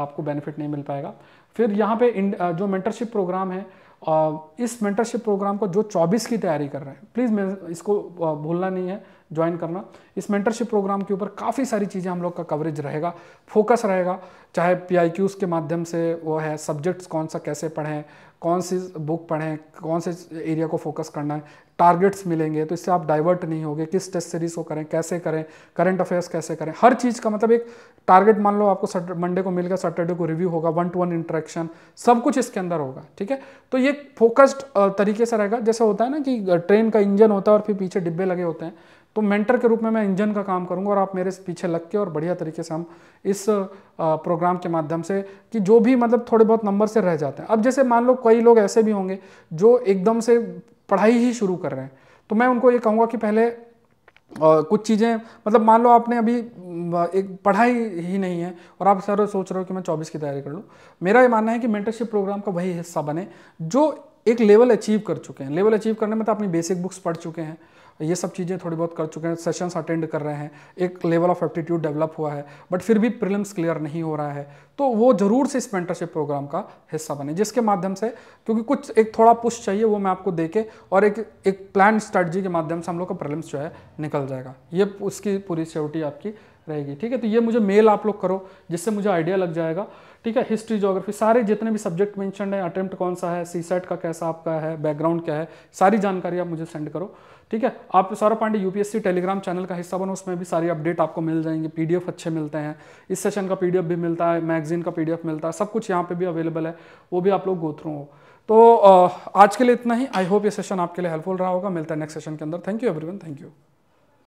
आपको बेनिफिट नहीं मिल पाएगा फिर यहाँ पे जो मेंटरशिप प्रोग्राम है इस मेंटरशिप प्रोग्राम को जो 24 की तैयारी कर रहे हैं प्लीज़ इसको भूलना नहीं है ज्वाइन करना इस मेंटरशिप प्रोग्राम के ऊपर काफ़ी सारी चीज़ें हम लोग का कवरेज रहेगा फोकस रहेगा चाहे पी के माध्यम से वो है सब्जेक्ट्स कौन सा कैसे पढ़ें कौन सी बुक पढ़ें कौन से एरिया को फोकस करना है टारगेट्स मिलेंगे तो इससे आप डाइवर्ट नहीं होंगे किस टेस्ट सीरीज़ को करें कैसे करें करंट अफेयर्स कैसे करें हर चीज़ का मतलब एक टारगेट मान लो आपको मंडे को मिल गया सैटरडे को रिव्यू होगा वन टू वन इंट्रैक्शन सब कुछ इसके अंदर होगा ठीक है तो ये फोकस्ड तरीके से रहेगा जैसे होता है ना कि ट्रेन का इंजन होता है और फिर पीछे डिब्बे लगे होते हैं तो मेंटर के रूप में मैं इंजन का काम करूंगा और आप मेरे पीछे लग के और बढ़िया तरीके से हम इस प्रोग्राम के माध्यम से कि जो भी मतलब थोड़े बहुत नंबर से रह जाते हैं अब जैसे मान लो कई लोग ऐसे भी होंगे जो एकदम से पढ़ाई ही शुरू कर रहे हैं तो मैं उनको ये कहूँगा कि पहले और कुछ चीज़ें मतलब मान लो आपने अभी एक पढ़ाई ही नहीं है और आप सर सोच रहे हो कि मैं 24 की तैयारी कर लूँ मेरा ये मानना है कि मेंटरशिप प्रोग्राम का वही हिस्सा बने जो एक लेवल अचीव कर चुके हैं लेवल अचीव करने में तो अपनी बेसिक बुक्स पढ़ चुके हैं ये सब चीज़ें थोड़ी बहुत कर चुके हैं सेशंस अटेंड कर रहे हैं एक लेवल ऑफ एप्टीट्यूड डेवलप हुआ है बट फिर भी प्रिलिम्स क्लियर नहीं हो रहा है तो वो ज़रूर से इस मेंटरशिप प्रोग्राम का हिस्सा बने जिसके माध्यम से क्योंकि कुछ एक थोड़ा पुश चाहिए वो मैं आपको दे के और एक एक प्लान स्ट्रेटजी के माध्यम से हम लोग का प्रिलिम्स जो है निकल जाएगा ये उसकी पूरी सिक्योरिटी आपकी रहेगी ठीक है तो ये मुझे मेल आप लोग करो जिससे मुझे आइडिया लग जाएगा ठीक है हिस्ट्री जोग्राफी सारे जितने भी सब्जेक्ट मेंशन है अटेम्प्ट कौन सा है सी सेट का कैसा आपका है बैकग्राउंड क्या है सारी जानकारी आप मुझे सेंड करो ठीक है आप Saurabh Pandey UPSC Telegram channel का हिस्सा बनो उसमें भी सारी अपडेट आपको मिल जाएंगे पीडीएफ अच्छे मिलते हैं इस सेशन का पीडीएफ भी मिलता है मैगजीन का पीडीएफ मिलता है सब कुछ यहाँ पे भी अवेलेबल है वो भी आप लोग गोत्रों हो तो आज के लिए इतना ही आई होप ये सेशन आपके लिए हेल्पफुल रहा होगा मिलता है नेक्स्ट सेशन के अंदर thank you everyone thank you